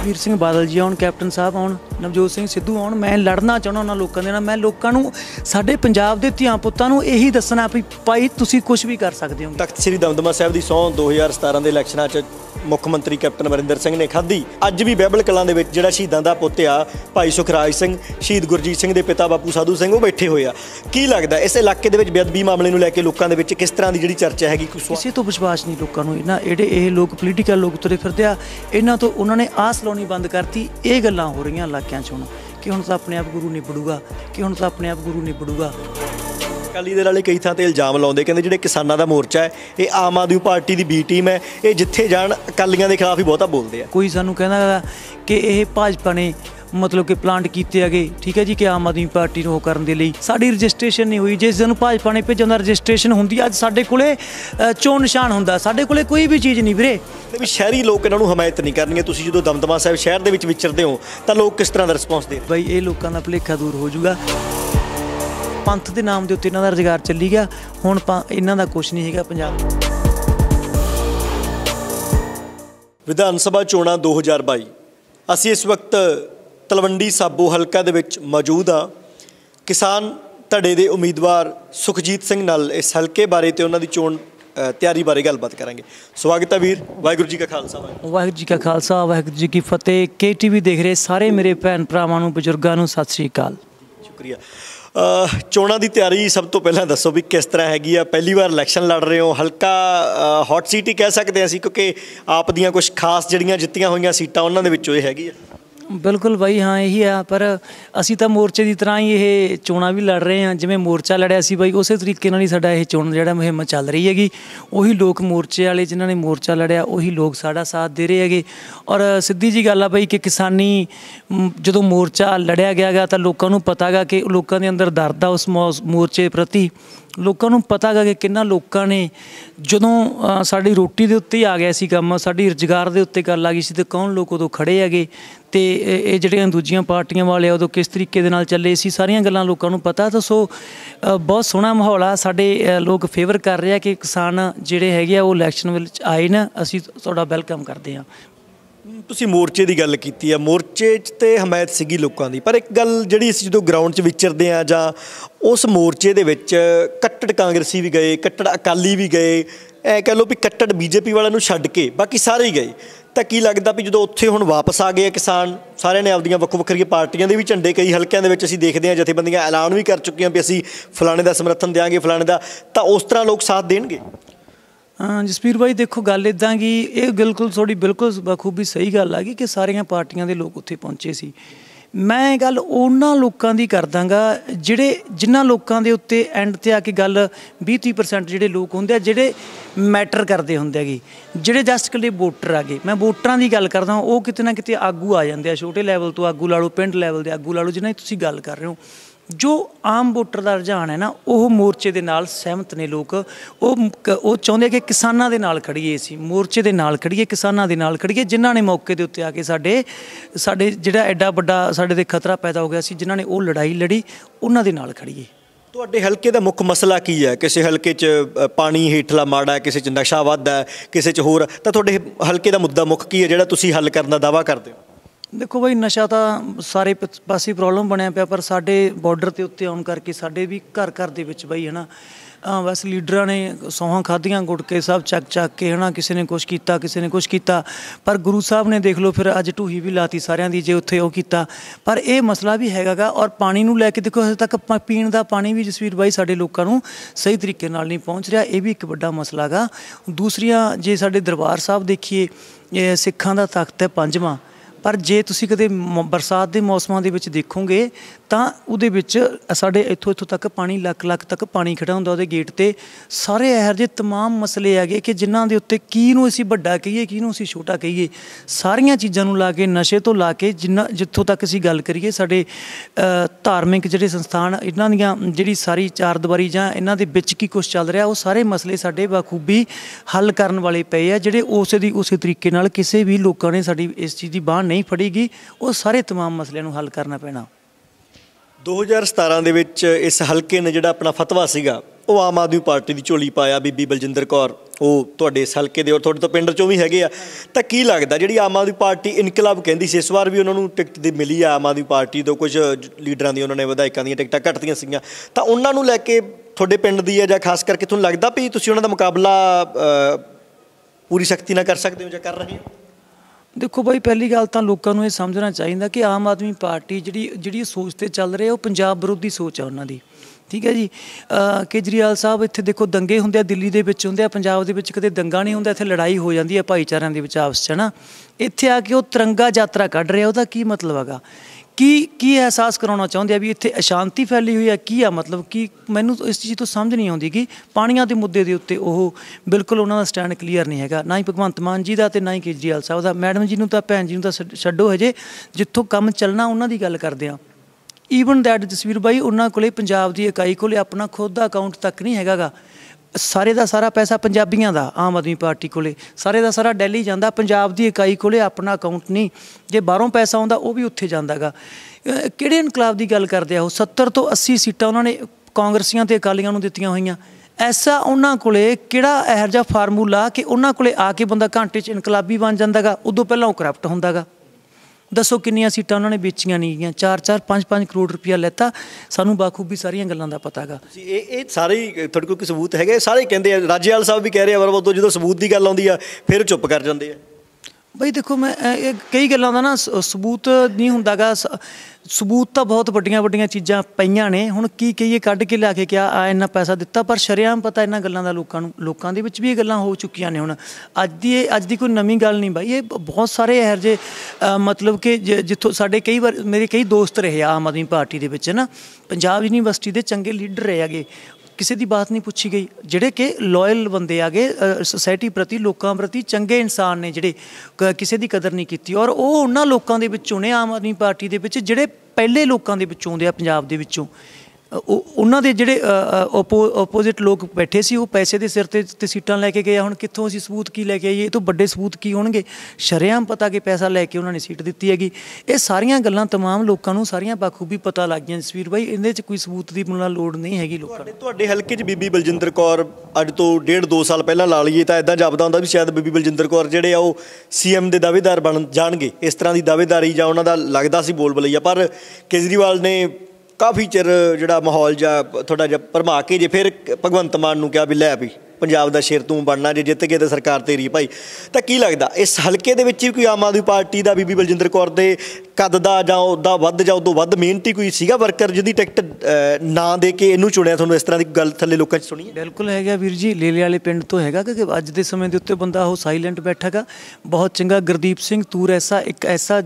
ਵੀਰ ਸਿੰਘ ਬਾਦਲ ਜੀ ਆਉਣ ਕੈਪਟਨ ਸਾਹਿਬ ਆਉਣ ਨਵਜੋਤ ਸਿੰਘ ਸਿੱਧੂ ਆਉਣ ਮੈਂ ਲੜਨਾ ਚਾਹਣਾ ਉਹਨਾਂ ਲੋਕਾਂ ਦੇ ਨਾਲ ਮੈਂ ਲੋਕਾਂ ਨੂੰ ਸਾਡੇ ਪੰਜਾਬ ਦੇ ਧੀਆਂ ਪੁੱਤਾਂ ਨੂੰ ਇਹੀ ਦੱਸਣਾ ਵੀ ਭਾਈ ਤੁਸੀਂ ਕੁਝ ਵੀ ਕਰ ਸਕਦੇ ਹੋ ਤਖਤ ਸ੍ਰੀ ਦਮਦਮਾ ਸਾਹਿਬ ਦੀ ਸੌਂ 2017 ਦੇ ਇਲੈਕਸ਼ਨਾਂ 'ਚ ਮੁੱਖ ਮੰਤਰੀ ਕੈਪਟਨ ਮਰਿੰਦਰ ਸਿੰਘ ਨੇ ਖਾਧੀ ਅੱਜ ਵੀ ਬਹਿਬਲ ਕਲਾਂ ਦੇ ਵਿੱਚ ਜਿਹੜਾ ਸ਼ਹੀਦਾਂ ਦਾ ਪੁੱਤ ਆ ਭਾਈ ਸੁਖਰਾਜ ਸਿੰਘ ਸ਼ਹੀਦ ਗੁਰਜੀਤ ਸਿੰਘ ਦੇ ਪਿਤਾ ਬਾਪੂ ਸਾਧੂ ਸਿੰਘ ਉਹ ਬੈਠੇ ਹੋਏ ਆ ਕੀ ਲੱਗਦਾ ਇਸ ਇਲਾਕੇ ਦੇ ਵਿੱਚ ਬੇਅਦਬੀ ਮਾਮਲੇ ਨੂੰ ਲੈ ਕੇ ਲੋਕਾਂ ਦੇ ਵਿੱਚ ਕਿਸ ਤਰ੍ਹਾਂ ਦੀ ਜਿਹੜੀ ਚਰਚਾ ਹੈਗੀ ਕਿਸੇ ਤੋਂ ਵਿਸ਼ਵਾਸ ਨਹੀਂ ਲੋਕਾਂ ਨੂੰ ਇਹਨਾਂ ਜਿਹੜੇ ਇਹ ਲੋਕ ਪੋਲੀਟੀਕਲ ਲੋਕ ਤੁਰੇ ਫਿਰਦੇ ਆ ਇਹਨਾਂ ਤੋਂ ਉਹਨਾਂ ਨੇ ਆਸ ਲਾਉਣੀ ਬੰਦ ਕਰਤੀ ਇਹ ਗੱਲਾਂ ਹੋ ਰਹੀਆਂ ਇਲਾਕਿਆਂ 'ਚ ਕਿ ਹੁਣ ਤਾਂ ਆਪਣੇ ਆਪ ਗੁਰੂ ਨਿਬੜੂਗਾ ਕਿ ਹੁਣ ਤਾਂ ਆਪਣੇ ਆਪ ਗੁਰੂ ਨਿਬੜੂਗਾ ਅਕਾਲੀ ਦੇ ਵਾਲੇ ਕਈ ਥਾਂ ਤੇ ਇਲਜ਼ਾਮ ਲਾਉਂਦੇ ਕਹਿੰਦੇ ਜਿਹੜੇ ਕਿਸਾਨਾਂ ਦਾ ਮੋਰਚਾ ਹੈ ਇਹ ਆਮ ਆਦਮੀ ਪਾਰਟੀ ਦੀ ਬੀ ਟੀਮ ਹੈ ਇਹ ਜਿੱਥੇ ਜਾਣ ਅਕਾਲੀਆਂ ਦੇ ਖਿਲਾਫ ਹੀ ਬਹੁਤਾ ਬੋਲਦੇ ਆ ਕੋਈ ਸਾਨੂੰ ਕਹਿੰਦਾ ਕਿ ਇਹ ਭਾਜਪਾ ਨੇ ਮਤਲਬ ਕਿ ਪਲਾਂਟ ਕੀਤੇ ਹੈਗੇ ਠੀਕ ਹੈ ਜੀ ਕਿ ਆਮ ਆਦਮੀ ਪਾਰਟੀ ਨੂੰ ਉਹ ਕਰਨ ਦੇ ਲਈ ਸਾਡੀ ਰਜਿਸਟ੍ਰੇਸ਼ਨ ਨਹੀਂ ਹੋਈ ਜਿਸ ਦਿਨ ਭਾਜਪਾ ਨੇ ਭੇਜਣ ਦਾ ਰਜਿਸਟ੍ਰੇਸ਼ਨ ਹੁੰਦੀ ਅੱਜ ਸਾਡੇ ਕੋਲੇ ਚੋਣ ਨਿਸ਼ਾਨ ਹੁੰਦਾ ਸਾਡੇ ਕੋਲੇ ਕੋਈ ਵੀ ਚੀਜ਼ ਨਹੀਂ ਵੀਰੇ ਵੀ ਸ਼ਹਿਰੀ ਲੋਕ ਇਹਨਾਂ ਨੂੰ ਹਮਾਇਤ ਨਹੀਂ ਕਰਨਗੇ ਤੁਸੀਂ ਜਦੋਂ ਦਮਦਮਾ ਸਾਹਿਬ ਸ਼ਹਿਰ ਦੇ ਵਿੱਚ ਵਿਚਰਦੇ ਹੋ ਤਾਂ ਲੋਕ ਕਿਸ ਤਰ੍ਹਾਂ ਦਾ ਰਿਸਪੌਂਸ ਦੇ ਬਈ ਇਹ ਲੋਕਾਂ ਦਾ ਭਲੇਖਾ ਦੂਰ ਹੋ ਜਾਊਗਾ ਪੰਥ ਦੇ ਨਾਮ ਦੇ ਉੱਤੇ ਇਹਨਾਂ ਦਾ ਰਜਗਾਰ ਚੱਲੀ ਗਿਆ ਹੁਣ ਇਹਨਾਂ ਦਾ ਕੁਝ ਨਹੀਂ ਹੈਗਾ ਪੰਜਾਬ ਵਿਧਾਨ ਸਭਾ ਚੋਣਾਂ 2022 ਅਸੀਂ ਇਸ ਵਕਤ ਤਲਵੰਡੀ ਸਾਬੋ ਹਲਕਾ ਦੇ ਵਿੱਚ ਮੌਜੂਦ ਆ ਕਿਸਾਨ ਧੜੇ ਦੇ ਉਮੀਦਵਾਰ ਸੁਖਜੀਤ ਸਿੰਘ ਨਾਲ ਇਸ ਹਲਕੇ ਬਾਰੇ ਤੇ ਉਹਨਾਂ ਦੀ ਚੋਣ ਤਿਆਰੀ ਬਾਰੇ ਗੱਲਬਾਤ ਕਰਾਂਗੇ ਸਵਾਗਤ ਹੈ ਵੀਰ ਵਾਹਿਗੁਰੂ ਜੀ ਕਾ ਖਾਲਸਾ ਵਾਹਿਗੁਰੂ ਜੀ ਕਾ ਖਾਲਸਾ ਵਾਹਿਗੁਰੂ ਜੀ ਕੀ ਫਤਿਹ ਕੇ ਟੀਵੀ ਦੇਖ ਰਹੇ ਸਾਰੇ ਮੇਰੇ ਭੈਣ ਭਰਾਵਾਂ ਨੂੰ ਬਜ਼ੁਰਗਾਂ ਨੂੰ ਸਤਿ ਸ੍ਰੀ ਅਕਾਲ ਸ਼ੁਕਰੀਆ ਚੋਣਾਂ ਦੀ ਤਿਆਰੀ ਸਭ ਤੋਂ ਪਹਿਲਾਂ ਦੱਸੋ ਵੀ ਕਿਸ ਤਰ੍ਹਾਂ ਹੈਗੀ ਆ ਪਹਿਲੀ ਵਾਰ ਇਲੈਕਸ਼ਨ ਲੜ ਰਹੇ ਹੋ ਹਲਕਾ ਹੌਟ ਸੀਟ ਹੀ ਕਹਿ ਸਕਦੇ ਆ ਅਸੀਂ ਕਿਉਂਕਿ ਆਪ ਦੀਆਂ ਕੁਝ ਖਾਸ ਜਿਹੜੀਆਂ ਜਿੱਤੀਆਂ ਹੋਈਆਂ ਸੀਟਾਂ ਉਹਨਾਂ ਦੇ ਵਿੱਚੋਂ ਇਹ ਹੈਗੀ ਆ ਬਿਲਕੁਲ ਬਾਈ ਹਾਂ ਇਹੀ ਆ ਪਰ ਅਸੀਂ ਤਾਂ ਮੋਰਚੇ ਦੀ ਤਰ੍ਹਾਂ ਹੀ ਇਹ ਚੋਣਾਂ ਵੀ ਲੜ ਰਹੇ ਹਾਂ ਜਿਵੇਂ ਮੋਰਚਾ ਲੜਿਆ ਸੀ ਬਾਈ ਉਸੇ ਤਰੀਕੇ ਨਾਲ ਹੀ ਸਾਡਾ ਇਹ ਚੋਣ ਜਿਹੜਾ ਮੁਹਿੰਮ ਚੱਲ ਰਹੀ ਹੈਗੀ ਉਹੀ ਲੋਕ ਮੋਰਚੇ ਵਾਲੇ ਜਿਨ੍ਹਾਂ ਨੇ ਮੋਰਚਾ ਲੜਿਆ ਉਹੀ ਲੋਕ ਸਾਡਾ ਸਾਥ ਦੇ ਰਹੇ ਹੈਗੇ ਔਰ ਸਿੱਧੀ ਜੀ ਗੱਲ ਆ ਬਾਈ ਕਿ ਕਿਸਾਨੀ ਜਦੋਂ ਮੋਰਚਾ ਲੜਿਆ ਗਿਆਗਾ ਤਾਂ ਲੋਕਾਂ ਨੂੰ ਪਤਾਗਾ ਕਿ ਲੋਕਾਂ ਦੇ ਅੰਦਰ ਦਰਦ ਆ ਉਸ ਮੋਰਚੇ ਪ੍ਰਤੀ ਲੋਕਾਂ ਨੂੰ ਪਤਾ ਹੈਗਾ ਕਿ ਕਿੰਨਾ ਲੋਕਾਂ ਨੇ ਜਦੋਂ ਸਾਡੀ ਰੋਟੀ ਦੇ ਉੱਤੇ ਹੀ ਆ ਗਿਆ ਸੀ ਕੰਮ ਸਾਡੀ ਰੁਜ਼ਗਾਰ ਦੇ ਉੱਤੇ ਗੱਲ ਆ ਗਈ ਸੀ ਤੇ ਕੌਣ ਲੋਕ ਉਦੋਂ ਖੜੇ ਹੈਗੇ ਤੇ ਇਹ ਜਿਹੜੀਆਂ ਦੂਜੀਆਂ ਪਾਰਟੀਆਂ ਵਾਲੇ ਉਦੋਂ ਕਿਸ ਤਰੀਕੇ ਦੇ ਨਾਲ ਚੱਲੇ ਸੀ ਸਾਰੀਆਂ ਗੱਲਾਂ ਲੋਕਾਂ ਨੂੰ ਪਤਾ ਤਾਂ ਸੋ ਬਹੁਤ ਸੋਹਣਾ ਮਾਹੌਲ ਆ ਸਾਡੇ ਲੋਕ ਫੇਵਰ ਕਰ ਰਿਹਾ ਕਿ ਕਿਸਾਨ ਜਿਹੜੇ ਹੈਗੇ ਆ ਉਹ ਇਲੈਕਸ਼ਨ ਵਿੱਚ ਆਏ ਨਾ ਅਸੀਂ ਤੁਹਾਡਾ ਵੈਲਕਮ ਕਰਦੇ ਆ ਤੁਸੀਂ ਮੋਰਚੇ ਦੀ ਗੱਲ ਕੀਤੀ ਆ ਮੋਰਚੇ 'ਚ ਤੇ ਹਮਾਇਤ ਸੀਗੀ ਲੋਕਾਂ ਦੀ ਪਰ ਇੱਕ ਗੱਲ ਜਿਹੜੀ ਅਸੀਂ ਜਦੋਂ ਗਰਾਊਂਡ 'ਚ ਵਿਚਰਦੇ ਆ ਜਾਂ ਉਸ ਮੋਰਚੇ ਦੇ ਵਿੱਚ ਕੱਟੜ ਕਾਂਗਰਸੀ ਵੀ ਗਏ ਕੱਟੜ ਅਕਾਲੀ ਵੀ ਗਏ ਐ ਕਹ ਲੋ ਵੀ ਕੱਟੜ ਬੀਜੇਪੀ ਵਾਲਿਆਂ ਨੂੰ ਛੱਡ ਕੇ ਬਾਕੀ ਸਾਰੇ ਹੀ ਗਏ ਤਾਂ ਕੀ ਲੱਗਦਾ ਵੀ ਜਦੋਂ ਉੱਥੇ ਹੁਣ ਵਾਪਸ ਆ ਗਏ ਕਿਸਾਨ ਸਾਰਿਆਂ ਨੇ ਆਪਦੀਆਂ ਵੱਖੋ ਵੱਖਰੀਆਂ ਪਾਰਟੀਆਂ ਦੇ ਵੀ ਝੰਡੇ ਕਈ ਹਲਕਿਆਂ ਦੇ ਵਿੱਚ ਅਸੀਂ ਦੇਖਦੇ ਹਾਂ ਜਥੇਬੰਦੀਆਂ ਐਲਾਨ ਵੀ ਕਰ ਚੁੱਕੀਆਂ ਵੀ ਅਸੀਂ ਫਲਾਣੇ ਦਾ ਸਮਰਥਨ ਦੇਾਂਗੇ ਫਲਾਣੇ ਦਾ ਤਾਂ ਉਸ ਤਰ੍ਹਾਂ ਲੋਕ ਸਾਥ ਦੇਣਗੇ ਜਸਪੀਰ ਭਾਈ ਦੇਖੋ ਗੱਲ ਇਦਾਂ ਕਿ ਇਹ ਬਿਲਕੁਲ ਥੋੜੀ ਬਿਲਕੁਲ ਬਖੂਬੀ ਸਹੀ ਗੱਲ ਆ ਕਿ ਸਾਰੀਆਂ ਪਾਰਟੀਆਂ ਦੇ ਲੋਕ ਉੱਥੇ ਪਹੁੰਚੇ ਸੀ ਮੈਂ ਗੱਲ ਉਹਨਾਂ ਲੋਕਾਂ ਦੀ ਕਰਦਾਗਾ ਜਿਹੜੇ ਜਿਨ੍ਹਾਂ ਲੋਕਾਂ ਦੇ ਉੱਤੇ ਐਂਡ ਤੇ ਆ ਕੇ ਗੱਲ 20-30% ਜਿਹੜੇ ਲੋਕ ਹੁੰਦੇ ਆ ਜਿਹੜੇ ਮੈਟਰ ਕਰਦੇ ਹੁੰਦੇ ਹੈਗੇ ਜਿਹੜੇ ਜਸਟ ਕਲੇ ਵੋਟਰ ਆਗੇ ਮੈਂ ਵੋਟਰਾਂ ਦੀ ਗੱਲ ਕਰਦਾ ਉਹ ਕਿਤੇ ਨਾ ਕਿਤੇ ਆਗੂ ਆ ਜਾਂਦੇ ਆ ਛੋਟੇ ਲੈਵਲ ਤੋਂ ਆਗੂ ਲਾ ਲਓ ਪਿੰਡ ਲੈਵਲ ਦੇ ਆਗੂ ਲਾ ਲਓ ਜਿਨ੍ਹਾਂ ਦੀ ਤੁਸੀਂ ਗੱਲ ਕਰ ਰਹੇ ਹੋ ਜੋ ਆਮ ਵੋਟਰ ਦਾ ਰੁਝਾਨ ਹੈ ਨਾ ਉਹ ਮੋਰਚੇ ਦੇ ਨਾਲ ਸਹਿਮਤ ਨੇ ਲੋਕ ਉਹ ਉਹ ਚਾਹੁੰਦੇ ਕਿ ਕਿਸਾਨਾਂ ਦੇ ਨਾਲ ਖੜੀਏ ਸੀ ਮੋਰਚੇ ਦੇ ਨਾਲ ਖੜੀਏ ਕਿਸਾਨਾਂ ਦੇ ਨਾਲ ਖੜੀਏ ਜਿਨ੍ਹਾਂ ਨੇ ਮੌਕੇ ਦੇ ਉੱਤੇ ਆ ਕੇ ਸਾਡੇ ਸਾਡੇ ਜਿਹੜਾ ਐਡਾ ਵੱਡਾ ਸਾਡੇ ਤੇ ਖਤਰਾ ਪੈਦਾ ਹੋ ਗਿਆ ਸੀ ਜਿਨ੍ਹਾਂ ਨੇ ਉਹ ਲੜਾਈ ਲੜੀ ਉਹਨਾਂ ਦੇ ਨਾਲ ਖੜੀਏ ਤੁਹਾਡੇ ਹਲਕੇ ਦਾ ਮੁੱਖ ਮਸਲਾ ਕੀ ਹੈ ਕਿਸੇ ਹਲਕੇ 'ਚ ਪਾਣੀ ਹੇਠਲਾ ਮਾੜਾ ਹੈ ਕਿਸੇ 'ਚ ਨਸ਼ਾ ਵੱਧ ਹੈ ਕਿਸੇ 'ਚ ਹੋਰ ਤਾਂ ਤੁਹਾਡੇ ਹਲਕੇ ਦਾ ਮੁੱਦਾ ਮੁੱਖ ਕੀ ਹੈ ਜਿਹੜਾ ਤੁਸੀਂ ਹੱਲ ਕਰਨ ਦਾ ਦਾਵਾ ਕਰਦੇ ਹੋ ਦੇਖੋ ਬਈ ਨਸ਼ਾ ਤਾਂ ਸਾਰੇ ਪਾਸੇ ਪ੍ਰੋਬਲਮ ਬਣਿਆ ਪਿਆ ਪਰ ਸਾਡੇ ਬਾਰਡਰ ਤੇ ਉੱਤੇ ਆਉਣ ਕਰਕੇ ਸਾਡੇ ਵੀ ਘਰ ਘਰ ਦੇ ਵਿੱਚ ਬਈ ਹਨਾ ਅਹ ਬਸ ਲੀਡਰਾਂ ਨੇ ਸੌਹਾਂ ਖਾਧੀਆਂ ਗੁੱਟ ਕੇ ਸਭ ਚੱਕ ਚੱਕ ਕੇ ਹਨਾ ਕਿਸੇ ਨੇ ਕੁਝ ਕੀਤਾ ਕਿਸੇ ਨੇ ਕੁਝ ਕੀਤਾ ਪਰ ਗੁਰੂ ਸਾਹਿਬ ਨੇ ਦੇਖ ਲਓ ਫਿਰ ਅੱਜ ਢੂਹੀ ਵੀ ਲਾਤੀ ਸਾਰਿਆਂ ਦੀ ਜੇ ਉੱਥੇ ਉਹ ਕੀਤਾ ਪਰ ਇਹ ਮਸਲਾ ਵੀ ਹੈਗਾਗਾ ਔਰ ਪਾਣੀ ਨੂੰ ਲੈ ਕੇ ਦੇਖੋ ਹਜੇ ਤੱਕ ਪੀਣ ਦਾ ਪਾਣੀ ਵੀ ਜਸਵੀਰ ਬਾਈ ਸਾਡੇ ਲੋਕਾਂ ਨੂੰ ਸਹੀ ਤਰੀਕੇ ਨਾਲ ਨਹੀਂ ਪਹੁੰਚ ਰਿਹਾ ਇਹ ਵੀ ਇੱਕ ਵੱਡਾ ਮਸਲਾਗਾ ਦੂਸਰੀਆਂ ਜੇ ਸਾਡੇ ਦਰਬਾਰ ਸਾਹਿਬ ਦੇਖੀਏ ਇਹ ਸਿੱਖਾਂ ਦਾ ਤਖਤ ਹੈ ਪੰਜਵਾਂ ਪਰ ਜੇ ਤੁਸੀਂ ਕਦੇ ਬਰਸਾਤ ਦੇ ਮੌਸਮਾਂ ਦੇ ਵਿੱਚ ਦੇਖੋਗੇ ਤਾਂ ਉਹਦੇ ਵਿੱਚ ਸਾਡੇ ਇੱਥੋਂ ਇੱਥੋਂ ਤੱਕ ਪਾਣੀ ਲੱਖ ਲੱਖ ਤੱਕ ਪਾਣੀ ਖੜਾ ਹੁੰਦਾ ਉਹਦੇ ਗੇਟ ਤੇ ਸਾਰੇ ਇਹੋ ਜਿਹੇ तमाम ਮਸਲੇ ਆਗੇ ਕਿ ਜਿਨ੍ਹਾਂ ਦੇ ਉੱਤੇ ਕੀ ਨੂੰ ਅਸੀਂ ਵੱਡਾ ਕਹੀਏ ਕੀ ਨੂੰ ਅਸੀਂ ਛੋਟਾ ਕਹੀਏ ਸਾਰੀਆਂ ਚੀਜ਼ਾਂ ਨੂੰ ਲਾ ਕੇ ਨਸ਼ੇ ਤੋਂ ਲਾ ਕੇ ਜਿੰਨਾ ਜਿੱਥੋਂ ਤੱਕ ਅਸੀਂ ਗੱਲ ਕਰੀਏ ਸਾਡੇ ਧਾਰਮਿਕ ਜਿਹੜੇ ਸੰਸਥਾਨ ਇਹਨਾਂ ਦੀਆਂ ਜਿਹੜੀ ਸਾਰੀ ਚਾਰ ਦੀਵਾਰੀ ਜਾਂ ਇਹਨਾਂ ਦੇ ਵਿੱਚ ਕੀ ਕੁਝ ਚੱਲ ਰਿਹਾ ਉਹ ਸਾਰੇ ਮਸਲੇ ਸਾਡੇ ਬਾਖੂਬੀ ਹੱਲ ਕਰਨ ਵਾਲੇ ਪਏ ਆ ਜਿਹੜੇ ਉਸੇ ਦੀ ਉਸੇ ਤਰੀਕੇ ਨਾਲ ਕਿਸੇ ਵੀ ਲੋਕਾਂ ਨੇ ਸਾਡੀ ਇਸ ਚੀਜ਼ ਦੀ ਬਾਹ ਨਹੀਂ ਫੜੀਗੀ ਉਹ ਸਾਰੇ तमाम ਮਸਲਿਆਂ ਨੂੰ ਹੱਲ ਕਰਨਾ ਪੈਣਾ 2017 ਦੇ ਵਿੱਚ ਇਸ ਹਲਕੇ ਨੇ ਜਿਹੜਾ ਆਪਣਾ ਫਤਵਾ ਸੀਗਾ ਉਹ ਆਮ ਆਦਮੀ ਪਾਰਟੀ ਦੀ ਝੋਲੀ ਪਾਇਆ ਬੀਬੀ ਬਲਜਿੰਦਰ ਕੌਰ ਉਹ ਤੁਹਾਡੇ ਹਲਕੇ ਦੇ ਔਰ ਤੁਹਾਡੇ ਤੋਂ ਪਿੰਡ ਚੋਂ ਵੀ ਹੈਗੇ ਆ ਤਾਂ ਕੀ ਲੱਗਦਾ ਜਿਹੜੀ ਆਮ ਆਦਮੀ ਪਾਰਟੀ ਇਨਕਲਾਬ ਕਹਿੰਦੀ ਸੀ ਇਸ ਵਾਰ ਵੀ ਉਹਨਾਂ ਨੂੰ ਟਿਕਟ ਦੀ ਮਿਲੀ ਆ ਆਮ ਆਦਮੀ ਪਾਰਟੀ ਤੋਂ ਕੁਝ ਲੀਡਰਾਂ ਦੀ ਉਹਨਾਂ ਨੇ ਵਿਧਾਇਕਾਂ ਦੀਆਂ ਟਿਕਟਾਂ ਘਟਦੀਆਂ ਸੀਗੀਆਂ ਤਾਂ ਉਹਨਾਂ ਨੂੰ ਲੈ ਕੇ ਤੁਹਾਡੇ ਪਿੰਡ ਦੀ ਹੈ ਜਾਂ ਖਾਸ ਕਰਕੇ ਤੁਹਾਨੂੰ ਲੱਗਦਾ ਵੀ ਤੁਸੀਂ ਉਹਨਾਂ ਦਾ ਮੁਕਾਬਲਾ ਪੂਰੀ ਸ਼ਕਤੀ ਨਾਲ ਕਰ ਸਕਦੇ ਹੋ ਜਾਂ ਕਰ ਰਹੇ ਹੋ ਦੇਖੋ ਭਾਈ ਪਹਿਲੀ ਗੱਲ ਤਾਂ ਲੋਕਾਂ ਨੂੰ ਇਹ ਸਮਝਣਾ ਚਾਹੀਦਾ ਕਿ ਆਮ ਆਦਮੀ ਪਾਰਟੀ ਜਿਹੜੀ ਜਿਹੜੀ ਸੋਚ ਤੇ ਚੱਲ ਰਹੀ ਹੈ ਉਹ ਪੰਜਾਬ ਵਿਰੋਧੀ ਸੋਚ ਆ ਉਹਨਾਂ ਦੀ ਠੀਕ ਹੈ ਜੀ ਕੇਜਰੀਵਾਲ ਸਾਹਿਬ ਇੱਥੇ ਦੇਖੋ ਦੰਗੇ ਹੁੰਦੇ ਆ ਦਿੱਲੀ ਦੇ ਵਿੱਚ ਹੁੰਦੇ ਆ ਪੰਜਾਬ ਦੇ ਵਿੱਚ ਕਦੇ ਦੰਗਾ ਨਹੀਂ ਹੁੰਦਾ ਇੱਥੇ ਲੜਾਈ ਹੋ ਜਾਂਦੀ ਹੈ ਭਾਈਚਾਰਿਆਂ ਦੇ ਵਿੱਚ ਆਪਸ 'ਚ ਹਨਾ ਇੱਥੇ ਆ ਕੇ ਉਹ ਤਿਰੰਗਾ ਯਾਤਰਾ ਕੱਢ ਰਿਹਾ ਉਹਦਾ ਕੀ ਮਤਲਬ ਹੈਗਾ ਕੀ ਕੀ ਅਹਿਸਾਸ ਕਰਾਉਣਾ ਚਾਹੁੰਦੇ ਆ ਵੀ ਇੱਥੇ ਅਸ਼ਾਂਤੀ ਫੈਲੀ ਹੋਈ ਹੈ ਕੀ ਆ ਮਤਲਬ ਕਿ ਮੈਨੂੰ ਇਸ ਚੀਜ਼ ਤੋਂ ਸਮਝ ਨਹੀਂ ਆਉਂਦੀ ਕਿ ਪਾਣੀਆਂ ਦੇ ਮੁੱਦੇ ਦੇ ਉੱਤੇ ਉਹ ਬਿਲਕੁਲ ਉਹਨਾਂ ਦਾ ਸਟੈਂਡ ਕਲੀਅਰ ਨਹੀਂ ਹੈਗਾ ਨਾ ਹੀ ਭਗਵੰਤ ਮਾਨ ਜੀ ਦਾ ਤੇ ਨਾ ਹੀ ਕੇਜਰੀਵਾਲ ਸਾਹਿਬ ਦਾ ਮੈਡਮ ਜੀ ਨੂੰ ਤਾਂ ਭੈਣ ਜੀ ਨੂੰ ਤਾਂ ਛੱਡੋ ਹਜੇ ਜਿੱਥੋਂ ਕੰਮ ਚੱਲਣਾ ਉਹਨਾਂ ਦੀ ਗੱਲ ਕਰਦੇ ਆ ਈਵਨ ਦੈਟ ਜਸਵੀਰ ਬਾਈ ਉਹਨਾਂ ਕੋਲੇ ਪੰਜਾਬ ਦੀ ਇਕਾਈ ਕੋਲੇ ਆਪਣਾ ਖੁਦ ਦਾ ਅਕਾਊਂਟ ਤੱਕ ਨਹੀਂ ਹੈਗਾਗਾ ਸਾਰੇ ਦਾ ਸਾਰਾ ਪੈਸਾ ਪੰਜਾਬੀਆਂ ਦਾ ਆਮ ਆਦਮੀ ਪਾਰਟੀ ਕੋਲੇ ਸਾਰੇ ਦਾ ਸਾਰਾ ਦਿੱਲੀ ਜਾਂਦਾ ਪੰਜਾਬ ਦੀ ਇਕਾਈ ਕੋਲੇ ਆਪਣਾ ਅਕਾਊਂਟ ਨਹੀਂ ਜੇ ਬਾਹਰੋਂ ਪੈਸਾ ਆਉਂਦਾ ਉਹ ਵੀ ਉੱਥੇ ਜਾਂਦਾਗਾ ਕਿਹੜੇ ਇਨਕਲਾਬ ਦੀ ਗੱਲ ਕਰਦੇ ਆ ਉਹ 70 ਤੋਂ 80 ਸੀਟਾਂ ਉਹਨਾਂ ਨੇ ਕਾਂਗਰਸੀਆਂ ਤੇ ਅਕਾਲੀਆਂ ਨੂੰ ਦਿੱਤੀਆਂ ਹੋਈਆਂ ਐਸਾ ਉਹਨਾਂ ਕੋਲੇ ਕਿਹੜਾ ਇਹੋ ਜਿਹਾ ਫਾਰਮੂਲਾ ਕਿ ਉਹਨਾਂ ਕੋਲੇ ਆ ਕੇ ਬੰਦਾ ਘੰਟੇ 'ਚ ਇਨਕਲਾਬੀ ਬਣ ਜਾਂਦਾਗਾ ਉਦੋਂ ਪਹਿਲਾਂ ਉਹ ਕਰਪਟ ਹੁੰਦਾਗਾ ਦੱਸੋ ਕਿੰਨੀਆਂ ਸੀਟਾਂ ਉਹਨਾਂ ਨੇ ਵੇਚੀਆਂ ਗਈਆਂ 4-4 5-5 ਕਰੋੜ ਰੁਪਇਆ ਲੈਤਾ ਸਾਨੂੰ ਬਾਖੂਬੀ ਸਾਰੀਆਂ ਗੱਲਾਂ ਦਾ ਪਤਾ ਹੈਗਾ ਇਹ ਇਹ ਸਾਰੇ ਤੁਹਾਡੇ ਕੋਲ ਕੋਈ ਸਬੂਤ ਹੈਗੇ ਸਾਰੇ ਕਹਿੰਦੇ ਆ ਰਾਜੇਵਾਲ ਸਾਹਿਬ ਵੀ ਕਹਿ ਰਹੇ ਆ ਉਹ ਜਦੋਂ ਸਬੂਤ ਦੀ ਗੱਲ ਆਉਂਦੀ ਆ ਫਿਰ ਚੁੱਪ ਕਰ ਜਾਂਦੇ ਆ ਬਈ ਦੇਖੋ ਮੈਂ ਕਈ ਗੱਲਾਂ ਦਾ ਨਾ ਸਬੂਤ ਨਹੀਂ ਹੁੰਦਾਗਾ ਸਬੂਤ ਤਾਂ ਬਹੁਤ ਵੱਡੀਆਂ ਵੱਡੀਆਂ ਚੀਜ਼ਾਂ ਪਈਆਂ ਨੇ ਹੁਣ ਕੀ ਕਹੀਏ ਕੱਢ ਕੇ ਲਿਆ ਕੇ ਕਿਹਾ ਆ ਇੰਨਾ ਪੈਸਾ ਦਿੱਤਾ ਪਰ ਸ਼ਰਿਆਮ ਪਤਾ ਇਹਨਾਂ ਗੱਲਾਂ ਦਾ ਲੋਕਾਂ ਨੂੰ ਲੋਕਾਂ ਦੇ ਵਿੱਚ ਵੀ ਇਹ ਗੱਲਾਂ ਹੋ ਚੁੱਕੀਆਂ ਨੇ ਹੁਣ ਅੱਜ ਦੀ ਅੱਜ ਦੀ ਕੋਈ ਨਵੀਂ ਗੱਲ ਨਹੀਂ ਬਾਈ ਇਹ ਬਹੁਤ ਸਾਰੇ ਇਹੋ ਜੇ ਮਤਲਬ ਕਿ ਜਿੱਥੋਂ ਸਾਡੇ ਕਈ ਵਾਰ ਮੇਰੇ ਕਈ ਦੋਸਤ ਰਹੇ ਆਮ ਆਦਮੀ ਪਾਰਟੀ ਦੇ ਵਿੱਚ ਨਾ ਪੰਜਾਬ ਯੂਨੀਵਰਸਿਟੀ ਦੇ ਚੰਗੇ ਲੀਡਰ ਰਹੇ ਹੈਗੇ ਕਿਸੇ ਦੀ ਬਾਤ ਨਹੀਂ ਪੁੱਛੀ ਗਈ ਜਿਹੜੇ ਕਿ ਲਾਇਲ ਬੰਦੇ ਆਗੇ ਸੋਸਾਇਟੀ ਪ੍ਰਤੀ ਲੋਕਾਂ ਪ੍ਰਤੀ ਚੰਗੇ ਇਨਸਾਨ ਨੇ ਜਿਹੜੇ ਕਿਸੇ ਦੀ ਕਦਰ ਨਹੀਂ ਕੀਤੀ ਔਰ ਉਹ ਉਹਨਾਂ ਲੋਕਾਂ ਦੇ ਵਿੱਚੋਂ ਨੇ ਆਮ ਆਦਮੀ ਪਾਰਟੀ ਦੇ ਵਿੱਚ ਜਿਹੜੇ ਪਹਿਲੇ ਲੋਕਾਂ ਦੇ ਵਿੱਚੋਂ ਆਉਂਦੇ ਆ ਪੰਜਾਬ ਦੇ ਵਿੱਚੋਂ ਉਹਨਾਂ ਦੇ ਜਿਹੜੇ ਆਪੋਜ਼ਿਟ ਲੋਕ ਬੈਠੇ ਸੀ ਉਹ ਪੈਸੇ ਦੇ ਸਿਰ ਤੇ ਤੇ ਸੀਟਾਂ ਲੈ ਕੇ ਗਏ ਹੁਣ ਕਿੱਥੋਂ ਅਸੀਂ ਸਬੂਤ ਕੀ ਲੈ ਕੇ ਆਈਏ ਇਹ ਤੋਂ ਵੱਡੇ ਸਬੂਤ ਕੀ ਹੋਣਗੇ ਸ਼ਰਿਆਮ ਪਤਾ ਕਿ ਪੈਸਾ ਲੈ ਕੇ ਉਹਨਾਂ ਨੇ ਸੀਟ ਦਿੱਤੀ ਹੈਗੀ ਇਹ ਸਾਰੀਆਂ ਗੱਲਾਂ तमाम ਲੋਕਾਂ ਨੂੰ ਸਾਰੀਆਂ ਬਾਖੂਬੀ ਪਤਾ ਲੱਗ ਗਈਆਂ ਜਸਵੀਰ ਬਾਈ ਇਹਦੇ 'ਚ ਕੋਈ ਸਬੂਤ ਦੀ ਬਣਾ ਲੋੜ ਨਹੀਂ ਹੈਗੀ ਲੋਕਾਂ ਨੂੰ ਤੁਹਾਡੇ ਹਲਕੇ 'ਚ ਬੀਬੀ ਬਲਜਿੰਦਰ ਕੌਰ ਅੱਜ ਤੋਂ 1.5 2 ਸਾਲ ਪਹਿਲਾਂ ਲਾ ਲਈਏ ਤਾਂ ਇਦਾਂ ਜਾਪਦਾ ਹੁੰਦਾ ਵੀ ਸ਼ਾਇਦ ਬੀਬੀ ਬਲਜਿੰਦਰ ਕੌਰ ਜਿਹੜੇ ਆ ਉਹ ਸੀਐਮ ਦੇ ਦਾਅਵੇਦਾਰ ਬਣ ਜਾਣਗੇ ਇਸ ਤਰ੍ਹਾਂ ਦੀ ਦਾਅਵੇਦਾਰੀ ਜਾਂ ਉਹਨਾਂ ਦਾ ਲੱਗਦਾ ਸੀ ਬੋਲ ਬਲਈਆ ਪਰ ਕੇਜਰੀਵਾਲ ਨੇ ਕਾਫੀ ਚਿਰ ਜਿਹੜਾ ਮਾਹੌਲ ਜਾਂ ਥੋੜਾ ਜਿਹਾ ਪਰਮਾ ਕੇ ਜੇ ਫਿਰ ਭਗਵੰਤ ਮਾਨ ਨੂੰ ਕਿਹਾ ਵੀ ਲੈ ਵੀ ਪੰਜਾਬ ਦਾ ਸ਼ੇਰ ਤੂੰ ਬਣਨਾ ਜੇ ਜਿੱਤ ਕੇ ਤੇ ਸਰਕਾਰ ਤੇਰੀ ਭਾਈ ਤਾਂ ਕੀ ਲੱਗਦਾ ਇਸ ਹਲਕੇ ਦੇ ਵਿੱਚ ਵੀ ਕੋਈ ਆਮ ਆਦਮੀ ਪਾਰਟੀ ਦਾ ਬੀਬੀ ਬਲਜਿੰਦਰ ਕੌਰ ਦੇ ਕੱਦਦਾ ਦਾ ਜਾਂ ਉਹਦਾ ਵੱਧ ਜਾਂ ਉਦੋਂ ਵੱਧ ਮਿਹਨਤੀ ਕੋਈ ਸੀਗਾ ਵਰਕਰ ਜਿਹਦੀ ਟਿਕਟ ਨਾ ਦੇ ਕੇ ਇਹਨੂੰ ਚੁਣਿਆ ਤੁਹਾਨੂੰ ਇਸ ਤਰ੍ਹਾਂ ਦੀ ਗੱਲ ਥੱਲੇ ਲੋਕਾਂ 'ਚ ਸੁਣੀ ਹੈ ਬਿਲਕੁਲ ਹੈਗਾ ਵੀਰ ਜੀ ਲੇਲੇ ਵਾਲੇ ਪਿੰਡ ਤੋਂ ਹੈਗਾ ਕਿ ਅੱਜ ਦੇ ਸਮੇਂ ਦੇ ਉੱਤੇ ਬੰਦਾ ਉਹ ਸਾਇਲੈਂਟ ਬੈਠਾਗਾ ਬਹੁਤ ਚੰਗਾ ਗੁਰਦੀਪ ਸਿੰਘ ਤੂਰ ਐਸਾ ਇੱਕ ਐਸਾ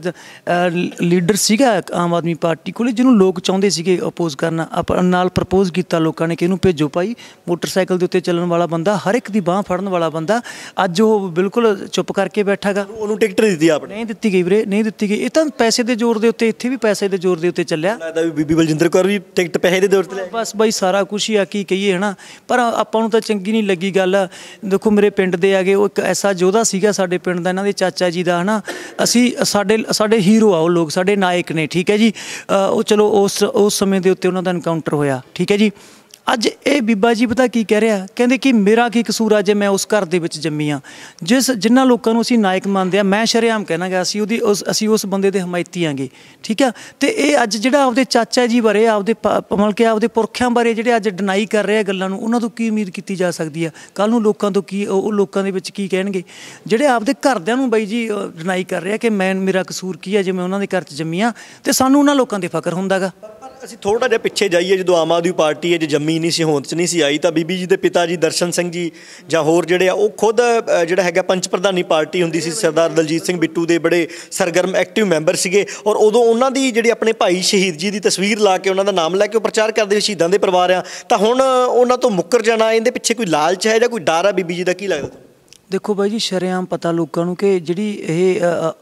ਲੀਡਰ ਸੀਗਾ ਆਮ ਆਦਮੀ ਪਾਰਟੀ ਕੋਲੇ ਜਿਹਨੂੰ ਲੋਕ ਚਾਹੁੰਦੇ ਸੀਗੇ ਅਪੋਜ਼ ਕਰਨਾ ਆਪਾਂ ਨਾਲ ਪ੍ਰਪੋਜ਼ ਕੀਤਾ ਲੋਕਾਂ ਨੇ ਕਿ ਇਹਨੂੰ ਭੇਜੋ ਭਾਈ ਮੋਟਰਸਾਈਕਲ ਦੇ ਉੱਤੇ ਚੱਲਣ ਵਾਲਾ ਬੰਦਾ ਹਰ ਇੱਕ ਦੀ ਬਾਹ ਫੜਨ ਵਾਲਾ ਬੰਦਾ ਅੱਜ ਉਹ ਬਿਲਕੁਲ ਚੁੱਪ ਕਰਕੇ ਬੈਠਾਗਾ ਉਹਨੂੰ ਟਿਕਟ ਨਹੀਂ ਦਿੱਤੀ ਆਪਣੇ ਨਹੀਂ ਦਿੱਤੀ ਗਈ ਵੀਰੇ ਨਹੀਂ ਦਿੱਤੀ ਗਈ ਇਹ ਤਾਂ ਪੈਸੇ ਪੈਸੇ ਦੇ ਜ਼ੋਰ ਦੇ ਉੱਤੇ ਇੱਥੇ ਵੀ ਪੈਸੇ ਦੇ ਜ਼ੋਰ ਦੇ ਉੱਤੇ ਚੱਲਿਆ ਲੱਗਦਾ ਵੀ ਬੀਬੀ ਬਲਜਿੰਦਰ ਕੌਰ ਵੀ ਟਿਕਟ ਪੈਸੇ ਦੇ ਜ਼ੋਰ ਤੇ ਲੈ ਬਸ ਬਾਈ ਸਾਰਾ ਕੁਝ ਹੀ ਆ ਕੀ ਕਹੀਏ ਹਨਾ ਪਰ ਆਪਾਂ ਨੂੰ ਤਾਂ ਚੰਗੀ ਨਹੀਂ ਲੱਗੀ ਗੱਲ ਦੇਖੋ ਮੇਰੇ ਪਿੰਡ ਦੇ ਆਗੇ ਉਹ ਇੱਕ ਐਸਾ ਜੋਧਾ ਸੀਗਾ ਸਾਡੇ ਪਿੰਡ ਦਾ ਇਹਨਾਂ ਦੇ ਚਾਚਾ ਜੀ ਦਾ ਹਨਾ ਅਸੀਂ ਸਾਡੇ ਸਾਡੇ ਹੀਰੋ ਆ ਉਹ ਲੋਕ ਸਾਡੇ ਨਾਇਕ ਨੇ ਠੀਕ ਹੈ ਜੀ ਉਹ ਚਲੋ ਉਸ ਉਸ ਸਮੇਂ ਦੇ ਉੱਤੇ ਉਹਨਾਂ ਦਾ ਐਨਕਾਊਂਟਰ ਹੋਇਆ ਠੀਕ ਹੈ ਜੀ ਅੱਜ ਇਹ ਬੀਬਾ ਜੀ ਪਤਾ ਕੀ ਕਹਿ ਰਿਹਾ ਕਹਿੰਦੇ ਕਿ ਮੇਰਾ ਕੀ ਕਸੂਰ ਆ ਜੇ ਮੈਂ ਉਸ ਘਰ ਦੇ ਵਿੱਚ ਜੰਮੀ ਆ ਜਿਸ ਜਿਨ੍ਹਾਂ ਲੋਕਾਂ ਨੂੰ ਅਸੀਂ ਨਾਇਕ ਮੰਨਦੇ ਆ ਮੈਂ ਸ਼ਰੇਆਮ ਗਿਆ ਅਸੀਂ ਉਹਦੀ ਉਸ ਅਸੀਂ ਉਸ ਬੰਦੇ ਦੇ ਹਮਾਇਤੀ ਆਂਗੇ ਠੀਕ ਆ ਤੇ ਇਹ ਅੱਜ ਜਿਹੜਾ ਆਪਦੇ ਚਾਚਾ ਜੀ ਬਾਰੇ ਆਪਦੇ ਮਤਲਬ ਕਿ ਆਪਦੇ ਪੁਰਖਿਆਂ ਬਾਰੇ ਜਿਹੜੇ ਅੱਜ ਡਿਨਾਈ ਕਰ ਰਹੇ ਆ ਗੱਲਾਂ ਨੂੰ ਉਹਨਾਂ ਤੋਂ ਕੀ ਉਮੀਦ ਕੀਤੀ ਜਾ ਸਕਦੀ ਆ ਕੱਲ ਨੂੰ ਲੋਕਾਂ ਤੋਂ ਕੀ ਉਹ ਲੋਕਾਂ ਦੇ ਵਿੱਚ ਕੀ ਕਹਿਣਗੇ ਜਿਹੜੇ ਆਪਦੇ ਘਰਦਿਆਂ ਨੂੰ ਬਾਈ ਜੀ ਡਿਨਾਈ ਕਰ ਰਹੇ ਆ ਕਿ ਮੈਂ ਮੇਰਾ ਕਸੂਰ ਕੀ ਆ ਜੇ ਮੈਂ ਉਹਨਾਂ ਦੇ ਘਰ 'ਚ ਜੰਮੀ ਆ ਤੇ ਸਾਨੂੰ ਉਹਨਾਂ ਲੋਕਾਂ ਦੇ ਫਕਰ ਹੁੰਦਾਗਾ ਅਸੀਂ ਥੋੜਾ ਜਿਹਾ ਪਿੱਛੇ ਜਾਈਏ ਜਦੋਂ ਆਮ ਆਦਮੀ ਪਾਰਟੀ ਇਹ ਜੰਮੀ ਨਹੀਂ ਸੀ ਹੋਂਦ ਚ ਨਹੀਂ ਸੀ ਆਈ ਤਾਂ ਬੀਬੀ ਜੀ ਦੇ ਪਿਤਾ ਜੀ ਦਰਸ਼ਨ ਸਿੰਘ ਜੀ ਜਾਂ ਹੋਰ ਜਿਹੜੇ ਆ ਉਹ ਖੁਦ ਜਿਹੜਾ ਹੈਗਾ ਪੰਚ ਪ੍ਰਧਾਨੀ ਪਾਰਟੀ ਹੁੰਦੀ ਸੀ ਸਰਦਾਰ ਦਲਜੀਤ ਸਿੰਘ ਬਿੱਟੂ ਦੇ ਬੜੇ ਸਰਗਰਮ ਐਕਟਿਵ ਮੈਂਬਰ ਸੀਗੇ ਔਰ ਉਦੋਂ ਉਹਨਾਂ ਦੀ ਜਿਹੜੀ ਆਪਣੇ ਭਾਈ ਸ਼ਹੀਦ ਜੀ ਦੀ ਤਸਵੀਰ ਲਾ ਕੇ ਉਹਨਾਂ ਦਾ ਨਾਮ ਲੈ ਕੇ ਉਹ ਪ੍ਰਚਾਰ ਕਰਦੇ ਸ਼ਹੀਦਾਂ ਦੇ ਪਰਿਵਾਰ ਆ ਤਾਂ ਹੁਣ ਉਹਨਾਂ ਤੋਂ ਮੁੱਕਰ ਜਾਣਾ ਇਹਦੇ ਪਿੱਛੇ ਕੋਈ ਲਾਲਚ ਹੈ ਜਾਂ ਕੋਈ ਡਰ ਆ ਬੀਬੀ ਜੀ ਦਾ ਕੀ ਲੱਗਦਾ ਦੇਖੋ ਬਾਈ ਜੀ ਸ਼ਰਿਆਮ ਪਤਾ ਲੋਕਾਂ ਨੂੰ ਕਿ ਜਿਹੜੀ ਇਹ